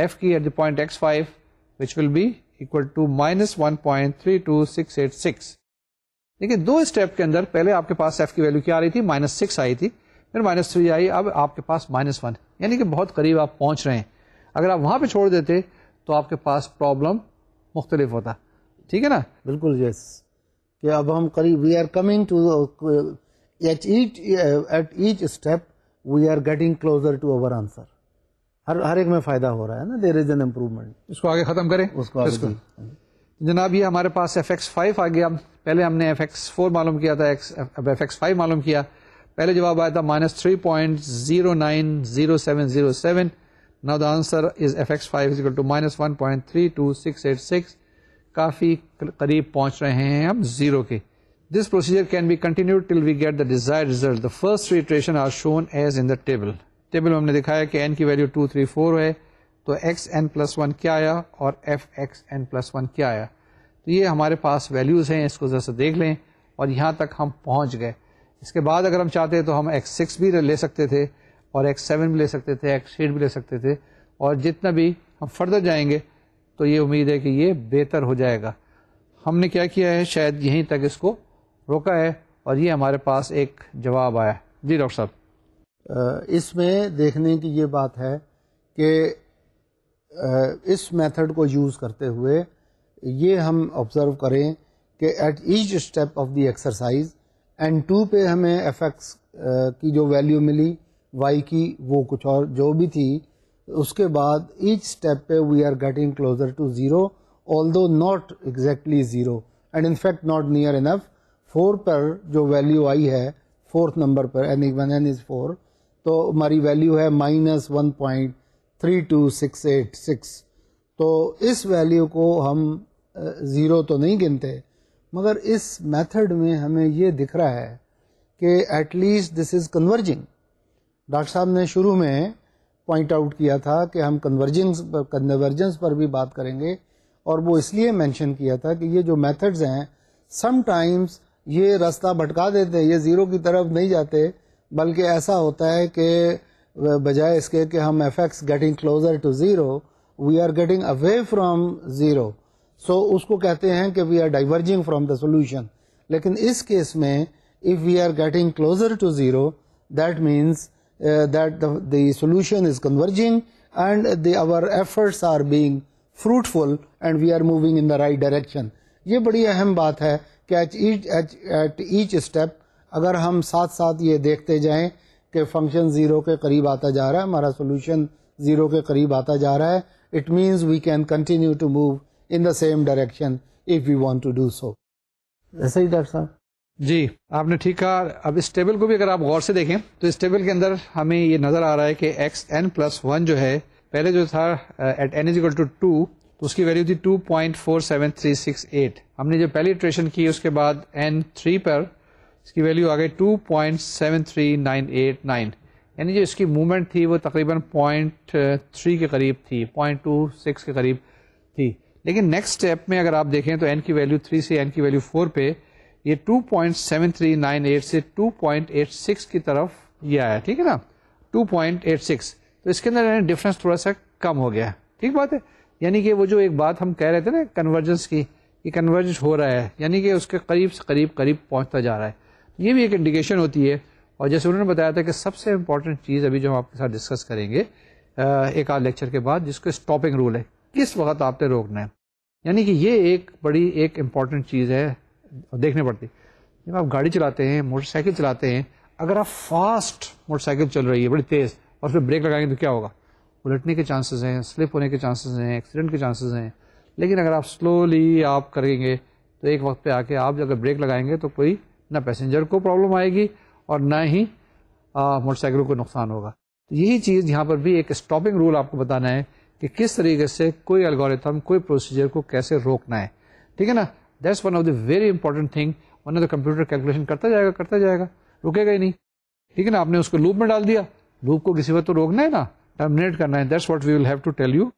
f की at the point x5 which will be equal to minus one point three two six eight six देखिए दो स्टेप के अंदर पहले आपके पास f की वैल्यू क्या आ रही थी माइनस सिक्स आई थी फिर माइनस थ्री आई अब आपके पास माइनस वन यानी कि बहुत करीब आप पहुंच रहे हैं अगर आप वहां पे छोड़ देते तो आपके पास प्रॉब्लम मुख्तलिफ होता ठीक है ना बिल्कुल यस कि अब हम करीब we are coming to at each at each step we are getting closer to our answer हर हर एक में फ़ायदा हो रहा है ना देर इज़ एन इम्प्रूवमेंट इसको आगे ख़त्म करें उसको आगे जनाब ये हमारे पास एफ एक्स फाइव आ गया पहले हमने एफ एक्स फोर मालूम किया था एक्स अब एफ एक्स फाइव मालूम किया पहले जवाब आया था minus three point zero nine zero seven zero seven Now the answer is fx5 is equal to minus one point three two six eight six काफ़ी करीब पहुंच रहे हैं हम जीरो के this procedure can be continued till we get the desired result the first iteration are shown as in the table table में हमने दिखाया कि एन की वैल्यू टू थ्री फोर है तो एक्स एन प्लस वन क्या आया और f x n plus one क्या आया तो ये हमारे पास वैल्यूज़ हैं इसको जरा से देख लें और यहाँ तक हम पहुँच गए इसके बाद अगर हम चाहते तो हम एक्स सिक्स भी ले सकते थे और एक्स सेवन भी ले सकते थे एक्स एट भी ले सकते थे और जितना भी हम फर्दर जाएंगे तो ये उम्मीद है कि ये बेहतर हो जाएगा हमने क्या किया है शायद यहीं तक इसको रोका है और ये हमारे पास एक जवाब आया है जी डॉक्टर साहब इसमें देखने की ये बात है कि इस मेथड को यूज़ करते हुए ये हम ऑब्ज़र्व करें कि at each step of the exercise and two पे हमें एफ एक्स की जो वैल्यू मिली वाई की वो कुछ और जो भी थी उसके बाद ईच स्टेप पे we are getting closer to zero although not exactly zero and in fact not near enough four पर जो वैल्यू आई है फोर्थ नंबर पर N one N is four तो हमारी वैल्यू है minus one point three two six eight six तो इस वैल्यू को हम ज़ीरो तो नहीं गिनते मगर इस मेथड में हमें ये दिख रहा है कि at least this is converging doctor साहब ने शुरू में पॉइंट आउट किया था कि हम कन्वर्जेंस पर कन्वर्जेंस पर भी बात करेंगे और वो इसलिए मेंशन किया था कि ये जो मेथड्स हैं समटाइम्स ये रास्ता भटका देते हैं ये ज़ीरो की तरफ नहीं जाते बल्कि ऐसा होता है कि बजाय इसके कि हम f x getting closer to zero we are getting away from zero so उसको कहते हैं कि we are diverging from the solution लेकिन इस केस में if we are getting closer to zero that means Uh, that the, the solution is converging and the, our efforts are being fruitful and we are moving in the right direction. ये बड़ी अहम बात है कि एट ईच स्टेप अगर हम साथ साथ ये देखते जाएं कि फंक्शन ज़ीरो के करीब आता जा रहा है हमारा सोल्यूशन ज़ीरो के करीब आता जा रहा है it means we can continue to move in the same direction if we want to do so सही डॉक्टर साहब जी आपने ठीक कहा अब इस टेबल को भी अगर आप गौर से देखें तो इस टेबल के अंदर हमें ये नज़र आ रहा है कि एक्स एन प्लस वन जो है पहले जो था at n is equal to two तो उसकी वैल्यू थी two point four seven three six eight हमने जो पहली इटरेशन की उसके बाद एन थ्री पर इसकी वैल्यू आ गई two point seven three nine eight nine यानी जो इसकी मूवमेंट थी वो तकरीबन पॉइंट थ्री के करीब थी पॉइंट टू सिक्स के करीब थी लेकिन नेक्स्ट स्टेप में अगर आप देखें तो एन की वैल्यू थ्री से एन की वैल्यू फोर पे ये 2.7398 से 2.86 की तरफ ये आया ठीक है ना 2.86 तो इसके अंदर डिफरेंस थोड़ा सा कम हो गया ठीक बात है यानी कि वो जो एक बात हम कह रहे थे ना कन्वर्जेंस की कि कन्वर्ज हो रहा है यानी कि उसके करीब से करीब करीब पहुंचता जा रहा है ये भी एक इंडिकेशन होती है और जैसे उन्होंने बताया था कि सबसे इम्पॉर्टेंट चीज़ अभी जो हम आपके साथ डिस्कस करेंगे एक आध लेक्चर के बाद जिसको स्टॉपिंग रूल है किस वक्त आपने रोकना है यानी कि ये एक बड़ी एक इम्पॉर्टेंट चीज़ है देखने पड़ती जब आप गाड़ी चलाते हैं मोटरसाइकिल चलाते हैं अगर आप फास्ट मोटरसाइकिल चल रही है बड़ी तेज़ और फिर ब्रेक लगाएंगे तो क्या होगा उलटने के चांसेस हैं स्लिप होने के चांसेस हैं एक्सीडेंट के चांसेस हैं लेकिन अगर आप स्लोली आप करेंगे तो एक वक्त पे आके आप अगर ब्रेक लगाएंगे तो कोई ना पैसेंजर को प्रॉब्लम आएगी और ना ही मोटरसाइकिलों को नुकसान होगा तो यही चीज़ यहाँ पर भी एक स्टॉपिंग रूल आपको बताना है कि किस तरीके से कोई एल्गोरिथम कोई प्रोसीजर को कैसे रोकना है ठीक है ना that's one of the very important thing वरना तो कंप्यूटर कैलकुलेशन करता जाएगा करता जाएगा रुकेगा ही नहीं ठीक है ना आपने उसको लूप में डाल दिया लूप को किसी वक्त तो रोकना है ना टर्मिनेट करना है that's what we will have to tell you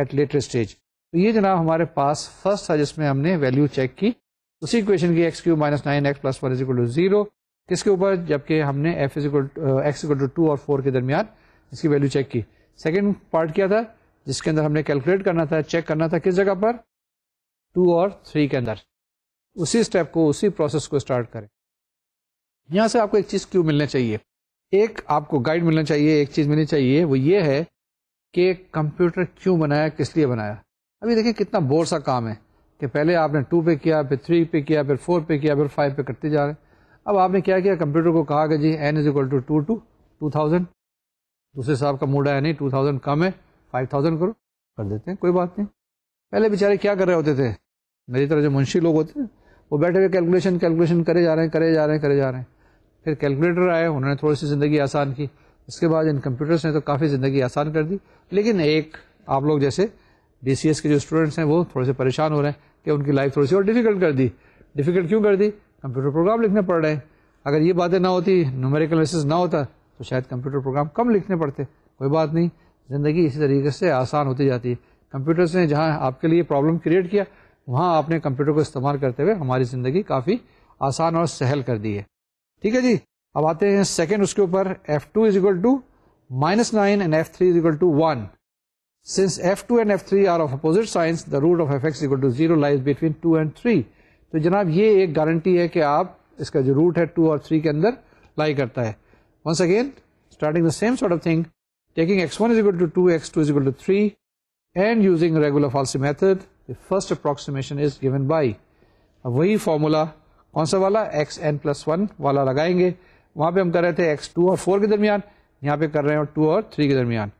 at later stage तो ये जनाब हमारे पास फर्स्ट था जिसमें हमने वैल्यू चेक की उसी इक्वेशन की x cube minus nine x plus one is equal to zero किसके ऊपर जबकि हमने f is equal x is equal to two और फोर के दरमियान इसकी वैल्यू चेक की सेकेंड पार्ट क्या था जिसके अंदर हमने कैलकुलेट करना था चेक करना था किस जगह पर टू और थ्री के अंदर उसी स्टेप को उसी प्रोसेस को स्टार्ट करें यहाँ से आपको एक चीज़ क्यों मिलना चाहिए एक आपको गाइड मिलना चाहिए एक चीज़ मिलनी चाहिए वो ये है कि कंप्यूटर क्यों बनाया किस लिए बनाया अभी देखिए कितना बोर सा काम है कि पहले आपने टू पे किया फिर थ्री पे किया फिर फोर पे किया फिर फाइव पे करते जा रहे अब आपने क्या किया कंप्यूटर को कहा कि जी n is equal to to to two thousand दूसरे साहब का मूड आया नहीं टू थाउजेंड कम है फाइव थाउजेंड करो कर देते हैं कोई बात नहीं पहले बेचारे क्या कर रहे होते थे मेरी तरह जो मुंशी लोग होते हैं वो बैठे हुए कैलकुलेशन कैलकुलेशन करे जा रहे हैं करे जा रहे हैं करे जा रहे हैं फिर कैलकुलेटर आए उन्होंने थोड़ी सी ज़िंदगी आसान की उसके बाद इन कंप्यूटर्स ने तो काफ़ी ज़िंदगी आसान कर दी लेकिन एक आप लोग जैसे बी के जो स्टूडेंट्स हैं वो थोड़े से परेशान हो रहे हैं कि उनकी लाइफ थोड़ी सी और डिफ़िकल्ट कर दी डिफ़िकल्ट क्यों कर दी कंप्यूटर प्रोग्राम लिखने पड़ रहे हैं अगर ये बातें ना होती न्यूमेरिकल एनालिसिस ना होता तो शायद कंप्यूटर प्रोग्राम कम लिखने पड़ते कोई बात नहीं ज़िंदगी इसी तरीके से आसान होती जाती है कंप्यूटर्स ने जहाँ आपके लिए प्रॉब्लम क्रिएट किया वहाँ आपने कंप्यूटर को इस्तेमाल करते हुए हमारी ज़िंदगी काफ़ी आसान और सहल कर दी है ठीक है जी अब आते हैं सेकेंड उसके ऊपर f two is equal to minus nine and f three is equal to one since f two and f three are of opposite signs the root of f x equal to zero lies between two and three तो जनाब ये एक गारंटी है कि आप इसका जो रूट है टू और थ्री के अंदर लाई करता है once again starting the same sort of thing taking x1 is equal to 2, x2 is equal to 3, and using regular falsi method, the first approximation is given by अब वही फार्मूला कौन सा वाला एक्स एन प्लस वन वाला लगाएंगे वहां पे हम कर रहे थे एक्स टू और फोर के दरमियान यहाँ पे कर रहे हैं टू और थ्री के दरमियान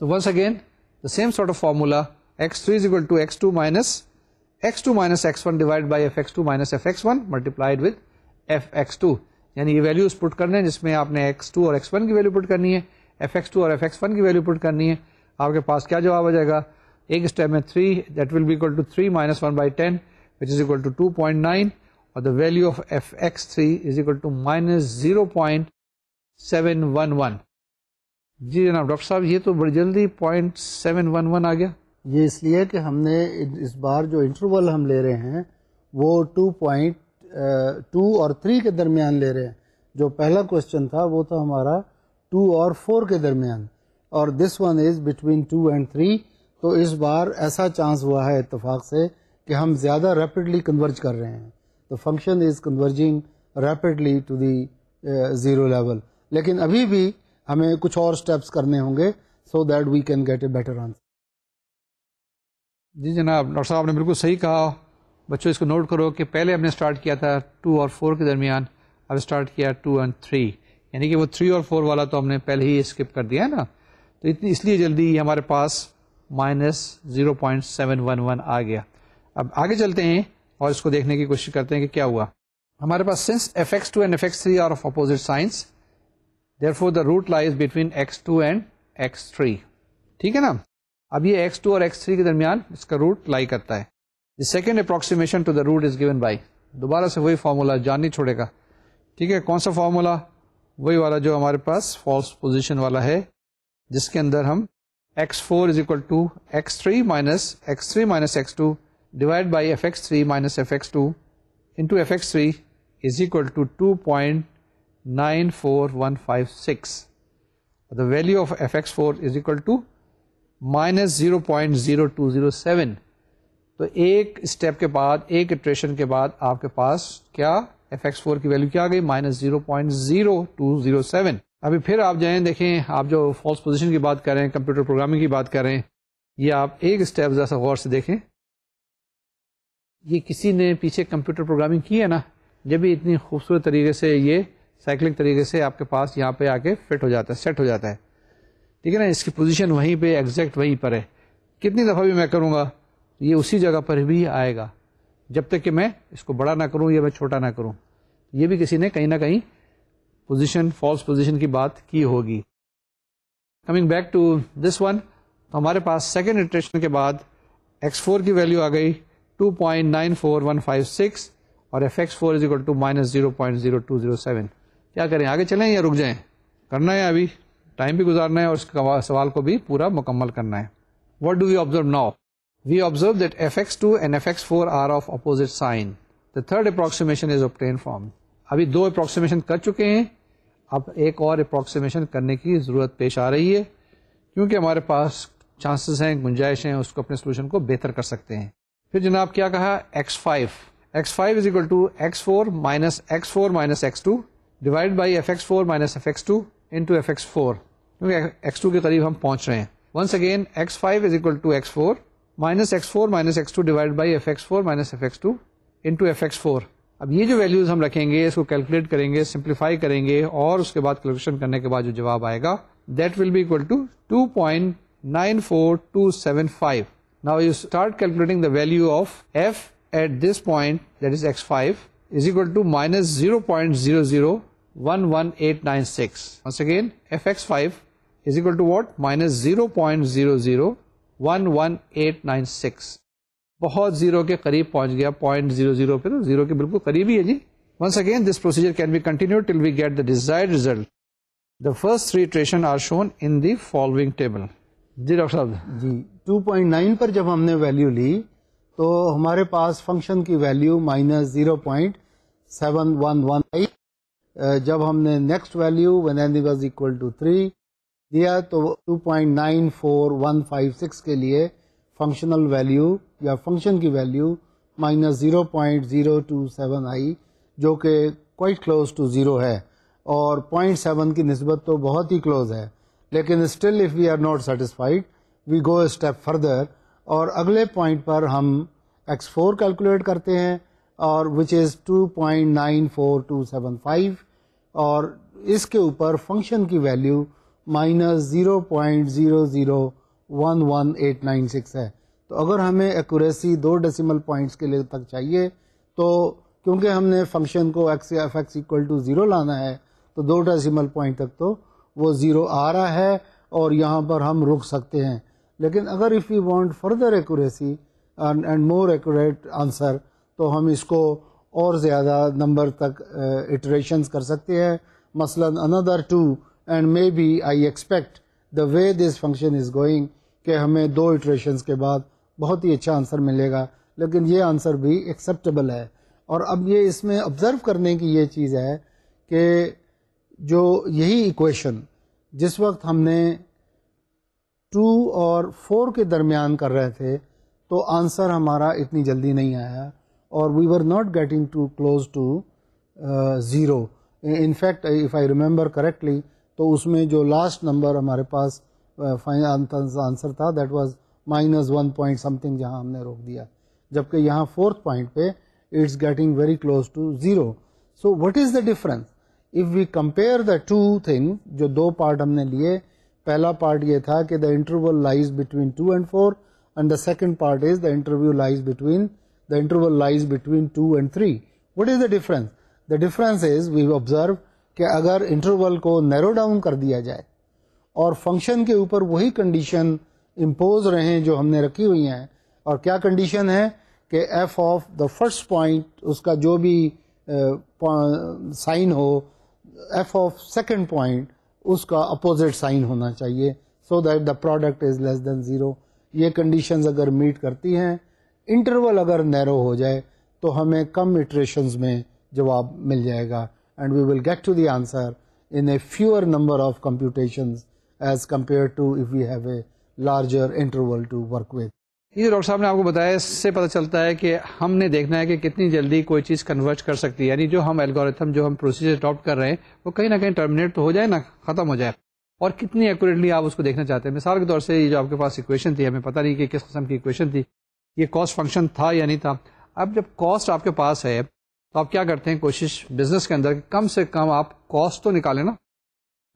तो once again the same sort of formula x three is equal to x two minus x two minus x one divide by f x two minus f x one multiplied with f x two यानी ये वैल्यूज पुट करने हैं जिसमें आपने एक्स टू और एक्स वन की वैल्यू पुट करनी है एफ एक्स टू और एफ एक्स वन की वैल्यू पुट करनी है आपके पास क्या जवाब आ जाएगा एक स्टेप में three that will be equal to three minus one by ten which is equal to two point nine और the value of f x three is equal to minus zero point seven one one जी जनाब डॉक्टर साहब ये तो बड़ी जल्दी पॉइंट सेवन वन वन आ गया ये इसलिए कि हमने इस बार जो इंटरवल हम ले रहे हैं वो टू पॉइंट टू और थ्री के दरमियान ले रहे हैं जो पहला क्वेश्चन था वो था हमारा टू और फोर के दरमियान और this one is between two and three तो इस बार ऐसा चांस हुआ है इतफाक़ से कि हम ज़्यादा रैपिडली कन्वर्ज कर रहे हैं तो function is converging rapidly to the zero level लेकिन अभी भी हमें कुछ और स्टेप्स करने होंगे so that we can get a better answer जी जनाब डॉक्टर साहब ने बिल्कुल सही कहा बच्चों इसको नोट करो कि पहले हमने स्टार्ट किया था टू और फोर के दरमियान अब स्टार्ट किया टू एंड थ्री यानी कि वो थ्री और फोर वाला तो हमने पहले ही स्किप कर दिया है ना तो इतनी इसलिए जल्दी हमारे पास minus zero point seven one one आ गया अब आगे चलते हैं और इसको देखने की कोशिश करते हैं कि क्या हुआ हमारे पास since f x two and f x three are of opposite signs therefore the root lies between x two and x three ठीक है ना अब ये एक्स टू और एक्स थ्री के दरमियान इसका रूट लाई करता है the second approximation to the root is given by दोबारा से वही फार्मूला जान नहीं छोड़ेगा ठीक है कौन सा फार्मूला वही वाला जो हमारे पास फॉल्स पोजिशन वाला है जिसके अंदर हम x4 is equal to x3 minus x3 minus x2 divided by fx3 minus fx2 into fx3 is equal to 2.94156. The value of fx4 is equal to minus zero point zero two zero seven तो एक स्टेप के बाद एक इटरेशन के बाद आपके पास क्या एफ एक्स फोर की वैल्यू क्या आ गई minus zero point zero two zero seven अभी फिर आप जाएं देखें आप जो फॉल्स पोजीशन की बात करें कंप्यूटर प्रोग्रामिंग की बात करें ये आप एक स्टेप जैसा गौर से देखें ये किसी ने पीछे कंप्यूटर प्रोग्रामिंग की है ना जब भी इतनी खूबसूरत तरीके से ये साइकिलिंग तरीके से आपके पास यहाँ पे आके फिट हो जाता है सेट हो जाता है ठीक है ना इसकी पोजीशन वहीं पे एग्जैक्ट वहीं पर है कितनी दफ़ा भी मैं करूँगा ये उसी जगह पर भी आएगा जब तक कि मैं इसको बड़ा ना करूँ या मैं छोटा ना करूँ ये भी किसी ने कहीं ना कहीं पोजीशन फॉल्स पोजीशन की बात की होगी coming back to this one तो हमारे पास सेकेंड इटरेशन के बाद x4 की वैल्यू आ गई 2.94156 और f x four is equal to minus zero point zero two zero seven क्या करें आगे चलें या रुक जाएं करना है अभी टाइम भी गुजारना है और इस सवाल को भी पूरा मुकम्मल करना है what do we observe now we observe that fx2 and fx4 are of opposite sign. The third approximation is obtained from. अभी दो approximation कर चुके हैं अब एक और अप्रॉक्सीमेशन करने की ज़रूरत पेश आ रही है क्योंकि हमारे पास चांसेस हैं गुंजाइश हैं उसको अपने सोल्यूशन को बेहतर कर सकते हैं फिर जनाब क्या कहा x five x five is equal to x four minus x four minus x two divide by f x four minus f x two into f x four क्योंकि एक्स टू के करीब हम पहुंच रहे हैं once again x five is equal to x four minus x four minus x two divide by f x four minus f x two into f x four अब ये जो वैल्यूज हम रखेंगे इसको कैलकुलेट करेंगे सिंप्लीफाई करेंगे और उसके बाद कैलकुलेशन करने के बाद जो जवाब आएगा that will be equal to two point nine four two seven five now you start calculating the value of f at this point that is x five is equal to minus zero point zero zero one one eight nine six once again fx5 is equal to what minus 0.0011896 बहुत जीरो के करीब पहुंच गया पॉइंट जीरो जीरो पे तो जीरो के बिल्कुल करीब ही है जी once again this procedure can be continue till we get the desire result the first three iterations are shown in the following table जी डॉक्टर साहब जी टू पॉइंट नाइन पर जब हमने वैल्यू ली तो हमारे पास फंक्शन की value minus zero point seven one one आई जब हमने next value when n was equal to three दिया तो two point nine four one five six के लिए फंक्शनल वैल्यू या फंक्शन की value minus zero point zero two seven आई जो कि क्वाइट क्लोज टू ज़ीरो है और पॉइंट सेवन की नस्बत तो बहुत ही क्लोज है लेकिन still if we are not satisfied we go step further और अगले पॉइंट पर हम एक्स फोर कैलकुलेट करते हैं और which is two point nine four two seven five और इसके ऊपर फंक्शन की value minus zero point zero zero one one eight nine six है तो अगर हमें एक्यूरेसी दो डेसिमल पॉइंट्स के लिए तक चाहिए तो क्योंकि हमने फंक्शन को x f x equal to zero लाना है तो दो डेसिमल पॉइंट तक तो वो ज़ीरो आ रहा है और यहाँ पर हम रुक सकते हैं लेकिन अगर if you want further accuracy and more accurate answer तो हम इसको और ज़्यादा नंबर तक इटरेशंस uh, कर सकते हैं मसलन another two and maybe I expect the way this function is going कि हमें दो इटरेशंस के बाद बहुत ही अच्छा आंसर मिलेगा लेकिन ये आंसर भी एक्सेप्टेबल है और अब ये इसमें ऑब्ज़र्व करने की ये चीज़ है कि जो यही इक्वेशन जिस वक्त हमने टू और फोर के दरमियान कर रहे थे तो आंसर हमारा इतनी जल्दी नहीं आया और we were not getting too close to zero in fact if I remember correctly तो उसमें जो लास्ट नंबर हमारे पास फाइनल आंसर था that was minus one point something जहां हमने रोक दिया जबकि यहाँ फोर्थ पॉइंट पे it's getting very close to zero so what is the difference if we compare the two thing जो दो पार्ट हमने लिए पहला पार्ट ये था कि the interval lies between two and four and the second part is the interview lies between the interval lies between two and three what is the difference the difference is we observe कि अगर इंटरवल को नैरो डाउन कर दिया जाए और फंक्शन के ऊपर वही कंडीशन इम्पोज रहें जो हमने रखी हुई हैं और क्या कंडीशन है कि f of the first point उसका जो भी साइन हो एफ ऑफ सेकंड पॉइंट उसका अपोजिट साइन होना चाहिए so that the product is less than zero ये कंडीशंस अगर मीट करती हैं इंटरवल अगर नैरो हो जाए तो हमें कम इटरेशंस में जवाब मिल जाएगा and we will get to the answer in a fewer number of computations as compared to if we have a larger interval to work with. ये जो डॉक्टर साहब ने आपको बताया इससे पता चलता है कि हमने देखना है कि कितनी जल्दी कोई चीज़ कन्वर्ट कर सकती है यानी जो हम एल्गोरिथम जो हम प्रोसीजर अडॉप्ट कर रहे हैं वो कहीं ना कहीं टर्मिनेट तो हो जाए ना खत्म हो जाए और कितनी एक्यूरेटली आप उसको देखना चाहते हैं मिसाल के तौर से ये जो आपके पास इक्वेशन थी हमें पता नहीं कि किस किस्म की इक्वेशन थी ये कॉस्ट फंक्शन था या नहीं था अब जब कॉस्ट आपके पास है तो आप क्या करते हैं कोशिश बिजनेस के अंदर कम से कम आप कॉस्ट तो निकालें ना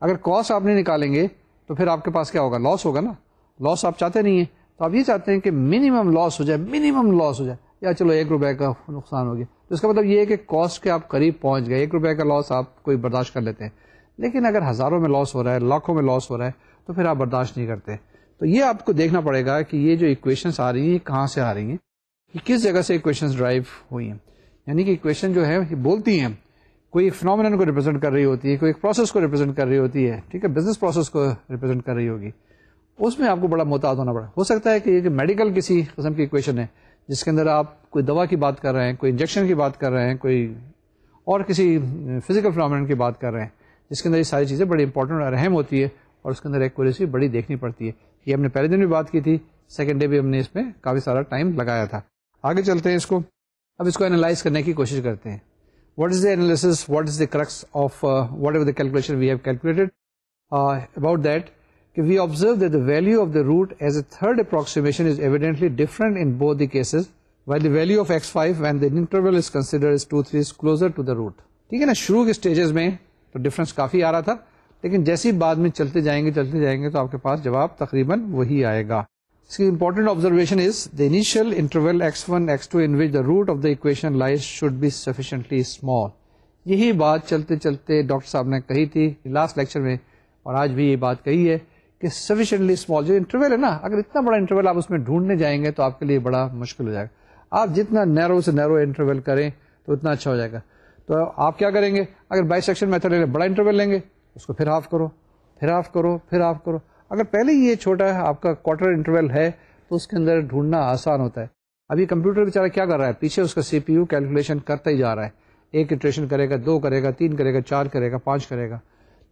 अगर कॉस्ट आप नहीं निकालेंगे तो फिर आपके पास क्या होगा लॉस होगा ना लॉस आप चाहते नहीं हैं तो आप ये चाहते हैं कि मिनिमम लॉस हो जाए मिनिमम लॉस हो जाए या चलो एक रुपए का नुकसान हो गया तो इसका मतलब ये है कि कॉस्ट के आप करीब पहुंच गए एक रुपए का लॉस आप कोई बर्दाश्त कर लेते हैं लेकिन अगर हज़ारों में लॉस हो रहा है लाखों में लॉस हो रहा है तो फिर आप बर्दाश्त नहीं करते तो ये आपको देखना पड़ेगा कि ये जो इक्वेशंस आ रही हैं कहाँ से आ रही हैं कि किस जगह से इक्वेशंस ड्राइव हुई हैं यानी कि इक्वेशन जो है बोलती हैं कोई एक फिनोमिनन को रिप्रेजेंट कर रही होती है कोई एक प्रोसेस को रिप्रेजेंट कर रही होती है ठीक है बिजनेस प्रोसेस को रिप्रेजेंट कर रही होगी उसमें आपको बड़ा मोहतात होना पड़ा हो सकता है कि ये मेडिकल किसी कस्म की इक्वेशन है जिसके अंदर आप कोई दवा की बात कर रहे हैं कोई इंजेक्शन की बात कर रहे हैं कोई और किसी फिजिकल फिनोमिनन की बात कर रहे हैं जिसके अंदर ये सारी चीज़ें बड़ी इंपॉर्टेंट और अहम होती है और उसके अंदर एक्यूरेसी बड़ी देखनी पड़ती है ये हमने पहले दिन भी बात की थी सेकेंड डे भी हमने इसमें काफ़ी सारा टाइम लगाया था आगे चलते हैं इसको अब इसको एनालाइज करने की कोशिश करते हैं what is the analysis, what is the crux of uh, whatever the calculation we have calculated uh, about that. we observe that the value of the root as a third approximation is evidently different in both the cases, while the value of x5 when the interval is considered as 2, 3 is closer to the root. ठीक है ना शुरू के स्टेजेस में तो डिफरेंस काफ़ी आ रहा था लेकिन जैसे ही बाद में चलते जाएंगे चलते जाएंगे तो आपके पास जवाब तकरीबन वही आएगा So important observation is the initial interval x1, x2 in which the root of the equation lies should be sufficiently small. यही बात चलते चलते डॉक्टर साहब ने कही थी लास्ट लेक्चर में और आज भी ये बात कही है कि सफिशेंटली स्मॉल जो इंटरवल है ना अगर इतना बड़ा इंटरवल आप उसमें ढूंढने जाएंगे तो आपके लिए बड़ा मुश्किल हो जाएगा आप जितना नैरो से नैरो इंटरवल करें तो उतना अच्छा हो जाएगा तो आप क्या करेंगे अगर बाई सेक्शन मेथड ले बड़ा इंटरवल लेंगे उसको फिर हाफ करो फिर हाफ करो फिर हाफ करो अगर पहले ही ये छोटा है आपका क्वार्टर इंटरवल है तो उसके अंदर ढूंढना आसान होता है अब ये कंप्यूटर बेचारा क्या कर रहा है पीछे उसका सीपीयू कैलकुलेशन करता ही जा रहा है एक इटरेशन करेगा दो करेगा तीन करेगा चार करेगा पाँच करेगा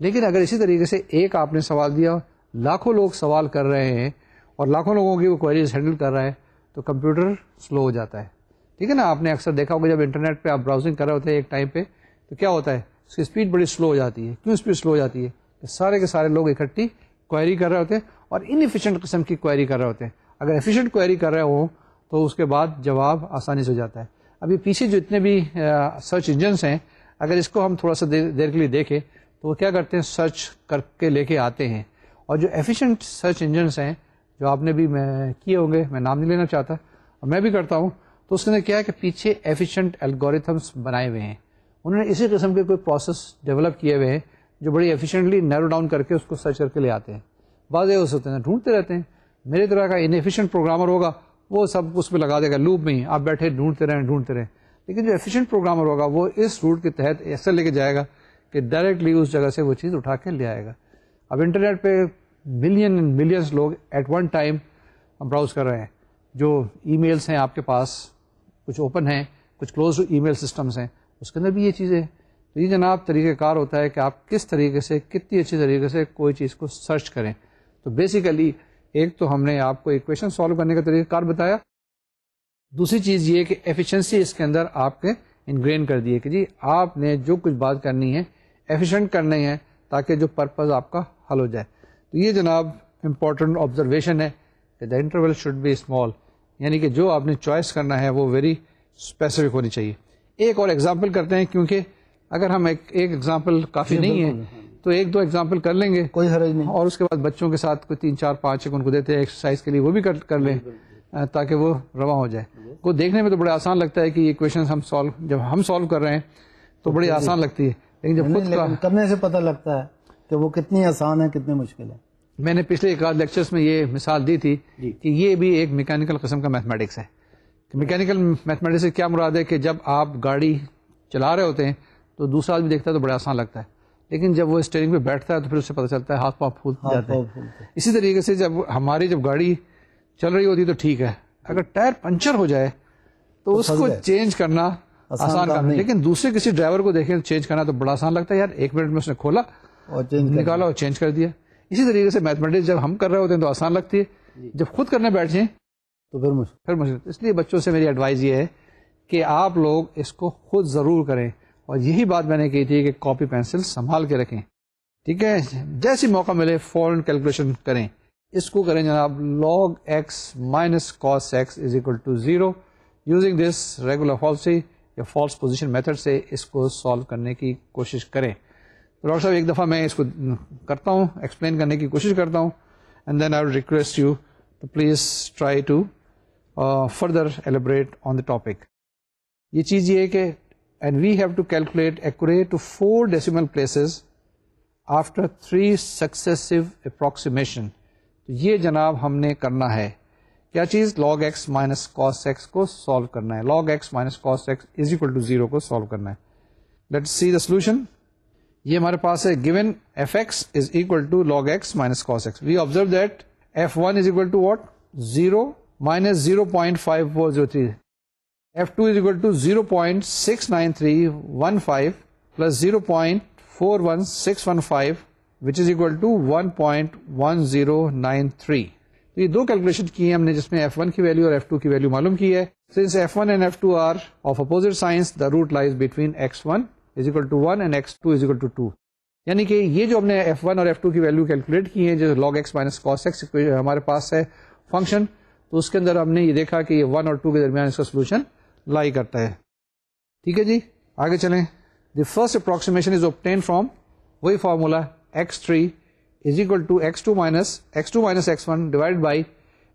लेकिन अगर इसी तरीके से एक आपने सवाल दिया लाखों लोग सवाल कर रहे हैं और लाखों लोगों की वो क्वेरीज हैंडल कर रहा है तो कंप्यूटर स्लो हो जाता है ठीक है ना आपने अक्सर देखा होगा जब इंटरनेट पे आप ब्राउजिंग कर रहे होते हैं एक टाइम पे तो क्या होता है उसकी स्पीड बड़ी स्लो हो जाती है क्यों स्पीड स्लो हो जाती है कि सारे के सारे लोग इकट्ठी क्वायरी कर रहे होते हैं और इनफिशेंट किस्म की क्वायरी कर रहे होते हैं अगर एफिशिएंट क्वायरी कर रहे हो तो उसके बाद जवाब आसानी से हो जाता है अभी पीछे जो इतने भी आ, सर्च इंजन्स हैं अगर इसको हम थोड़ा सा देर, देर के लिए देखें तो वो क्या करते हैं सर्च करके लेके आते हैं और जो एफिशिएंट सर्च इंजन्स हैं जो आपने भी मैं किए होंगे मैं नाम नहीं लेना चाहता और मैं भी करता हूँ तो उसके अंदर क्या है कि पीछे एफिशिएंट एल्गोरिथम्स बनाए हुए हैं उन्होंने इसी किस्म के कोई प्रोसेस डेवलप किए हुए हैं जो बड़ी एफिशिएंटली नैरो डाउन करके उसको सर्च करके ले आते हैं वाजे हो सकते हैं ढूंढते रहते हैं मेरे तरह का इनएफिशिएंट प्रोग्रामर होगा वो सब उसमें लगा देगा लूप में ही आप बैठे ढूंढते रहें ढूंढते रहें लेकिन जो एफिशिएंट प्रोग्रामर होगा वो इस रूट के तहत ऐसा लेके जाएगा कि डायरेक्टली उस जगह से वो चीज़ उठा के ले आएगा अब इंटरनेट पे मिलियन एंड मिलियंस लोग एट वन टाइम ब्राउज कर रहे हैं जो ईमेल्स हैं आपके पास कुछ ओपन हैं कुछ क्लोज ईमेल सिस्टम्स हैं उसके अंदर भी ये चीज़ें तो ये जनाब तरीक़ार होता है कि आप किस तरीके से कितनी अच्छी तरीके से कोई चीज़ को सर्च करें तो बेसिकली एक तो हमने आपको इक्वेशन सॉल्व करने का तरीक़ार बताया दूसरी चीज़ ये कि एफिशिएंसी इसके अंदर आपके इनग्रेन कर दिए कि जी आपने जो कुछ बात करनी है एफिशिएंट करनी है ताकि जो पर्पज़ आपका हल हो जाए तो ये जनाब इम्पॉर्टेंट ऑब्जर्वेशन है कि the interval should be small यानी कि जो आपने चॉइस करना है वो वेरी स्पेसिफिक होनी चाहिए एक और एग्जाम्पल करते हैं क्योंकि अगर हम एक एक एग्जाम्पल काफ़ी नहीं है तो एक दो एग्जाम्पल कर लेंगे कोई हरज नहीं और उसके बाद बच्चों के साथ कोई तीन चार पाँच एक उनको देते हैं एक्सरसाइज के लिए वो भी कर कर लें ताकि वो रवा हो जाए वो देखने में तो बड़ा आसान लगता है कि ये क्वेश्चन हम सॉल्व जब हम सॉल्व कर रहे हैं तो बड़ी आसान लगती है लेकिन जब खुद करने से पता लगता है कि वो कितनी आसान है कितनी मुश्किल है मैंने पिछले एक आध लेक्चर्स में ये मिसाल दी थी कि ये भी एक मैकेनिकल कस्म का मैथमेटिक्स है कि मैकेनिकल मैथमेटिक्स से क्या मुराद है कि जब आप गाड़ी चला रहे होते हैं तो दूसरा आदमी देखता है तो बड़ा आसान लगता है लेकिन जब वो स्टेयरिंग पे बैठता है तो फिर उससे पता चलता है हाथ पाँव फूल हाँ, जाते हैं इसी तरीके से जब हमारी जब गाड़ी चल रही होती है तो ठीक है अगर टायर पंचर हो जाए तो, तो उसको चेंज करना आसान काम लेकिन दूसरे किसी ड्राइवर को देखें चेंज करना तो बड़ा आसान लगता है यार एक मिनट में उसने खोला और चेंज निकाला और चेंज कर दिया इसी तरीके से मैथमेटिक्स जब हम कर रहे होते हैं तो आसान लगती है जब खुद करने बैठ जाए तो फिर मुश्किल फिर मुश्किल इसलिए बच्चों से मेरी एडवाइस ये है कि आप लोग इसको खुद ज़रूर करें और यही बात मैंने कही थी कि कॉपी पेंसिल संभाल के रखें ठीक है जैसे मौका मिले फौरन कैलकुलेशन करें इसको करें जनाब log x minus cos x is equal to zero using this regula falsi or false position method से इसको सॉल्व करने की कोशिश करें तो डॉक्टर साहब एक दफ़ा मैं इसको करता हूँ एक्सप्लेन करने की कोशिश करता हूँ and then I would request you to please try to further elaborate on the topic ये चीज़ ये है कि and we have to calculate accurate to four decimal places after three successive approximation. तो ये जनाब हमने करना है क्या चीज़ log x minus cos x को सॉल्व करना है log x minus cos x is equal to zero को सॉल्व करना है लेट सी द सोल्यूशन ये हमारे पास है given f x is equal to log x minus cos x we observe that f one is equal to what zero minus zero point five four zero three f two is equal to zero point six nine three one five plus zero point four one six one five which is equal to one point one zero nine three तो ये दो कैलकुलेशन की है हमने जिसमें एफ वन की वैल्यू और एफ टू की वैल्यू मालूम की है since f one and f two are of opposite signs the root lies between x one is equal to one and x two is equal to two यानी कि ये जो हमने एफ वन और एफ टू की वैल्यू कैलकुलेट की है जो log x minus cos x हमारे पास है फंक्शन तो उसके अंदर हमने ये देखा कि ये वन और टू के दरमियान इसका सोल्यूशन लाई करता है ठीक है जी आगे चलें the first approximation is obtain from वही formula x three is equal to x two minus x two minus x one divide by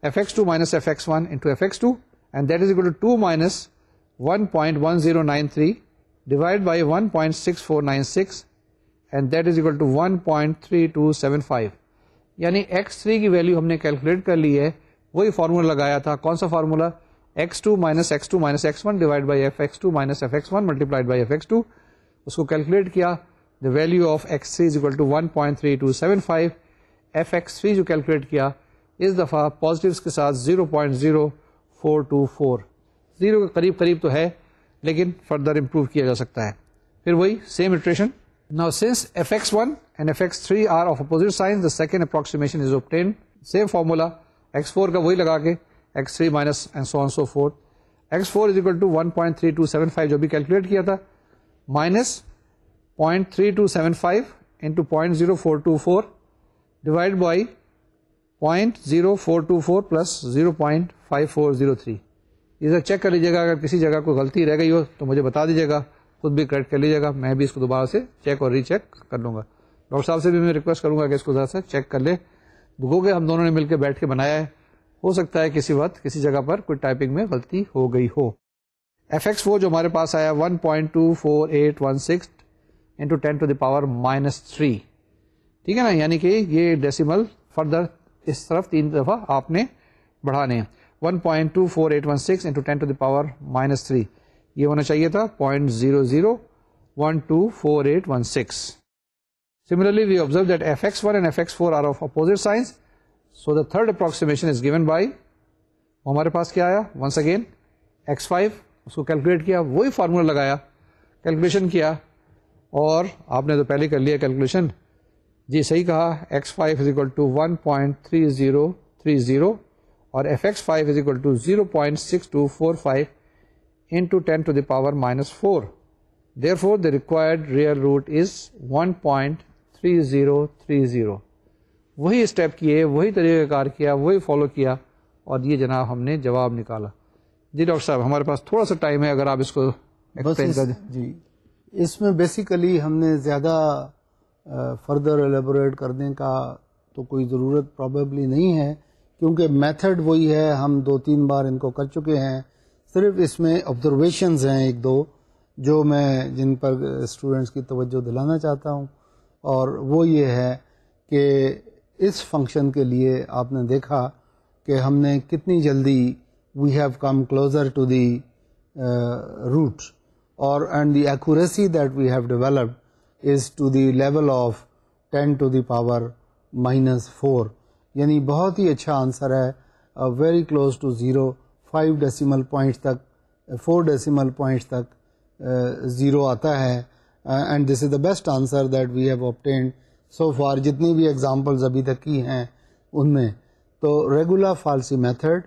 f x two minus f x one into f x two and that is equal to two minus one point one zero nine three divide by one point six four nine six and that is equal to one point three two seven five यानी एक्स थ्री की वैल्यू हमने कैलकुलेट कर ली है वही फार्मूला लगाया था कौन सा formula x2 minus x two minus x one divide by f x two minus f x one multiplied by f x two उसको कैलकुलेट किया the value of x three is equal to one point three two seven five f x three जो कैलकुलेट किया इस दफ़ा पॉजिटिव्स के साथ zero point zero four two four zero के करीब करीब तो है लेकिन फर्दर इम्प्रूव किया जा सकता है फिर वही same iteration Now since fx1 and fx3 are of opposite signs, the second approximation is obtained. Same formula, x4 का वही लगा के x3 minus and so on so forth x four is equal to one point three two seven five जो भी कैलकुलेट किया था minus point three two seven five into point zero four two four divide by point zero four two four plus zero point five four zero three इधर चेक कर लीजिएगा अगर किसी जगह कोई गलती रह गई हो तो मुझे बता दीजिएगा खुद भी करेक्ट कर लीजिएगा मैं भी इसको दोबारा से चेक और रीचेक कर लूँगा डॉक्टर साहब से भी मैं रिक्वेस्ट करूँगा कि इसको ज़रा सा चेक कर ले देखोगे हम दोनों ने मिलकर बैठ के बनाया है हो सकता है किसी वक्त किसी जगह पर कोई टाइपिंग में गलती हो गई हो एफ एक्स वो जो हमारे पास आया one point two four eight one six into ten to the power minus three ठीक है ना यानी कि ये डेसिमल फर्दर इस तरफ तीन दफ़ा आपने बढ़ाने one point two four eight one six into ten to the power minus three ये होना चाहिए था point zero zero one two four eight one six Similarly, we observe that fx1 and fx4 are of opposite signs so the third approximation is given by वो हमारे पास क्या आया वंस अगेन एक्स फाइव उसको कैलकुलेट किया वही फार्मूला लगाया कैलकुलेशन किया और आपने तो पहले कर लिया कैलकुलेशन जी सही कहा x five is equal to one point three zero three zero और f x five is equal to zero point six two four five into ten to the power minus four therefore the required real root is one point three zero three zero वही स्टेप किए वही तरीक़ाकार किया वही फॉलो किया और ये जनाब हमने जवाब निकाला जी डॉक्टर साहब हमारे पास थोड़ा सा टाइम है अगर आप इसको एक्सप्लेन इस, कर दें जी इसमें बेसिकली हमने ज़्यादा फर्दर एलेबोरेट करने का तो कोई ज़रूरत प्रॉबली नहीं है क्योंकि मेथड वही है हम दो तीन बार इनको कर चुके हैं सिर्फ इसमें ऑब्जर्वेशंस हैं एक दो जो मैं जिन पर स्टूडेंट्स की तवज्जो दिलाना चाहता हूँ और वो ये है कि इस फंक्शन के लिए आपने देखा कि हमने कितनी जल्दी we have come closer to the root और and the accuracy that we have developed is to the level of ten to the power minus four यानी बहुत ही अच्छा आंसर है very close to zero five decimal points तक फोर डेसिमल पॉइंट्स तक ज़ीरो uh, आता है and this is the best answer that we have obtained so so far जितनी भी एग्ज़ाम्पल्स अभी तक की हैं उनमें तो regular falsi method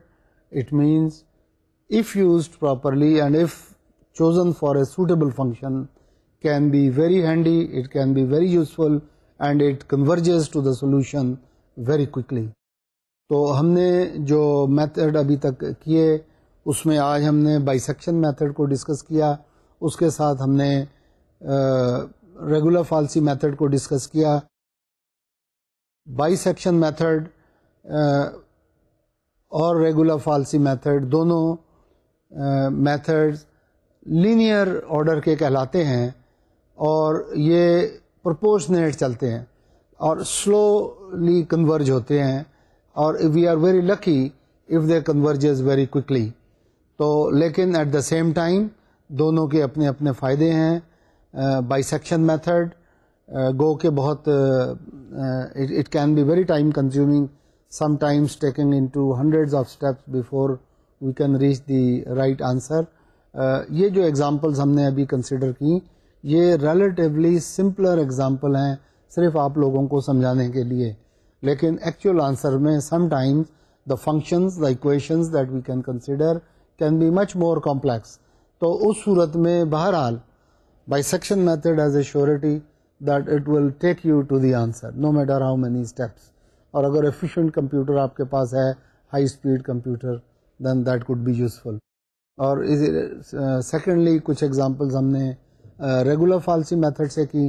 it means if used properly and if chosen for a suitable function can be very handy, it can be very useful and it converges to the solution very quickly. तो हमने जो मेथड अभी तक किए उसमें आज हमने बाइसेक्शन मेथड को डिस्कस किया उसके साथ हमने रेगुलर फालसी मेथड को डिस्कस किया बाई सेक्शन मैथड और रेगुलर फालसी मेथड दोनों मेथड्स लीनियर ऑर्डर के कहलाते हैं और ये प्रोपोर्शनेट चलते हैं और स्लोली कन्वर्ज होते हैं और we are very lucky if they converges very quickly तो लेकिन एट द सेम टाइम दोनों के अपने अपने फ़ायदे हैं बाइसेक्शन मेथड गो के बहुत it can be very time consuming sometimes taking into hundreds of steps before we can reach the right answer. Uh, ये जो एग्ज़ाम्पल्स हमने अभी कंसिडर की ये रिलेटिवली सिंपलर एग्ज़ाम्पल हैं सिर्फ आप लोगों को समझाने के लिए लेकिन एक्चुअल आंसर में sometimes the functions the equations that we can consider can be much more complex तो उस सूरत में बहरहाल Bisection method has a surety that it will take you to the answer, no matter how many steps. और अगर efficient computer आपके पास है high speed computer, then that could be useful. और इस सेकेंडली uh, कुछ एग्जांपल्स हमने रेगुलर फालसी मेथड से की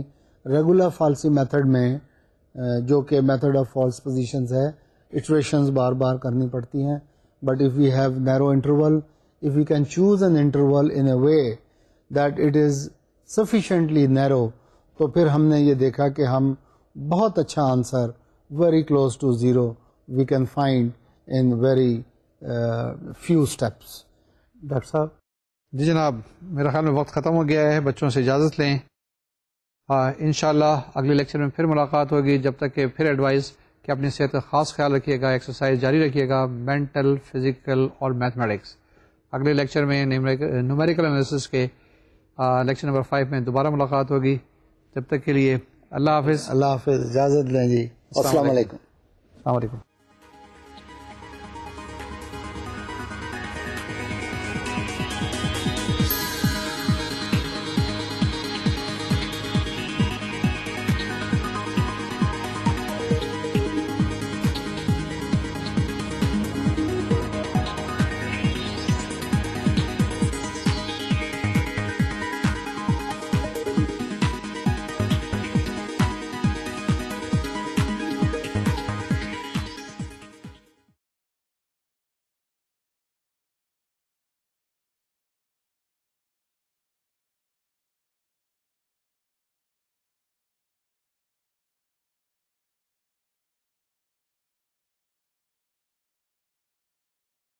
रेगुलर फालसी मेथड में uh, जो कि मेथड ऑफ फॉल्स पोजीशंस है इटरेशंस बार बार करनी पड़ती हैं but if we have narrow interval if we can choose an interval in a way that it is sufficiently narrow तो फिर हमने ये देखा कि हम बहुत अच्छा answer very close to zero we can find in very few steps doctor साहब जी जनाब मेरा ख्याल में वक्त ख़त्म हो गया है बच्चों से इजाज़त लें इन अगले लेक्चर में फिर मुलाकात होगी जब तक कि फिर एडवाइस कि अपनी सेहत का ख़ास ख्याल रखिएगा एक्सरसाइज जारी रखिएगा मेंटल फिज़िकल और मैथमेटिक्स अगले लेक्चर में न्यूमेरिकल एनालिसिस के लेक्चर नंबर फाइव में दोबारा मुलाकात होगी तब तक के लिए अल्लाह हाफिज़ अल्लाह हाफिज़ इजाज़त दें जी असल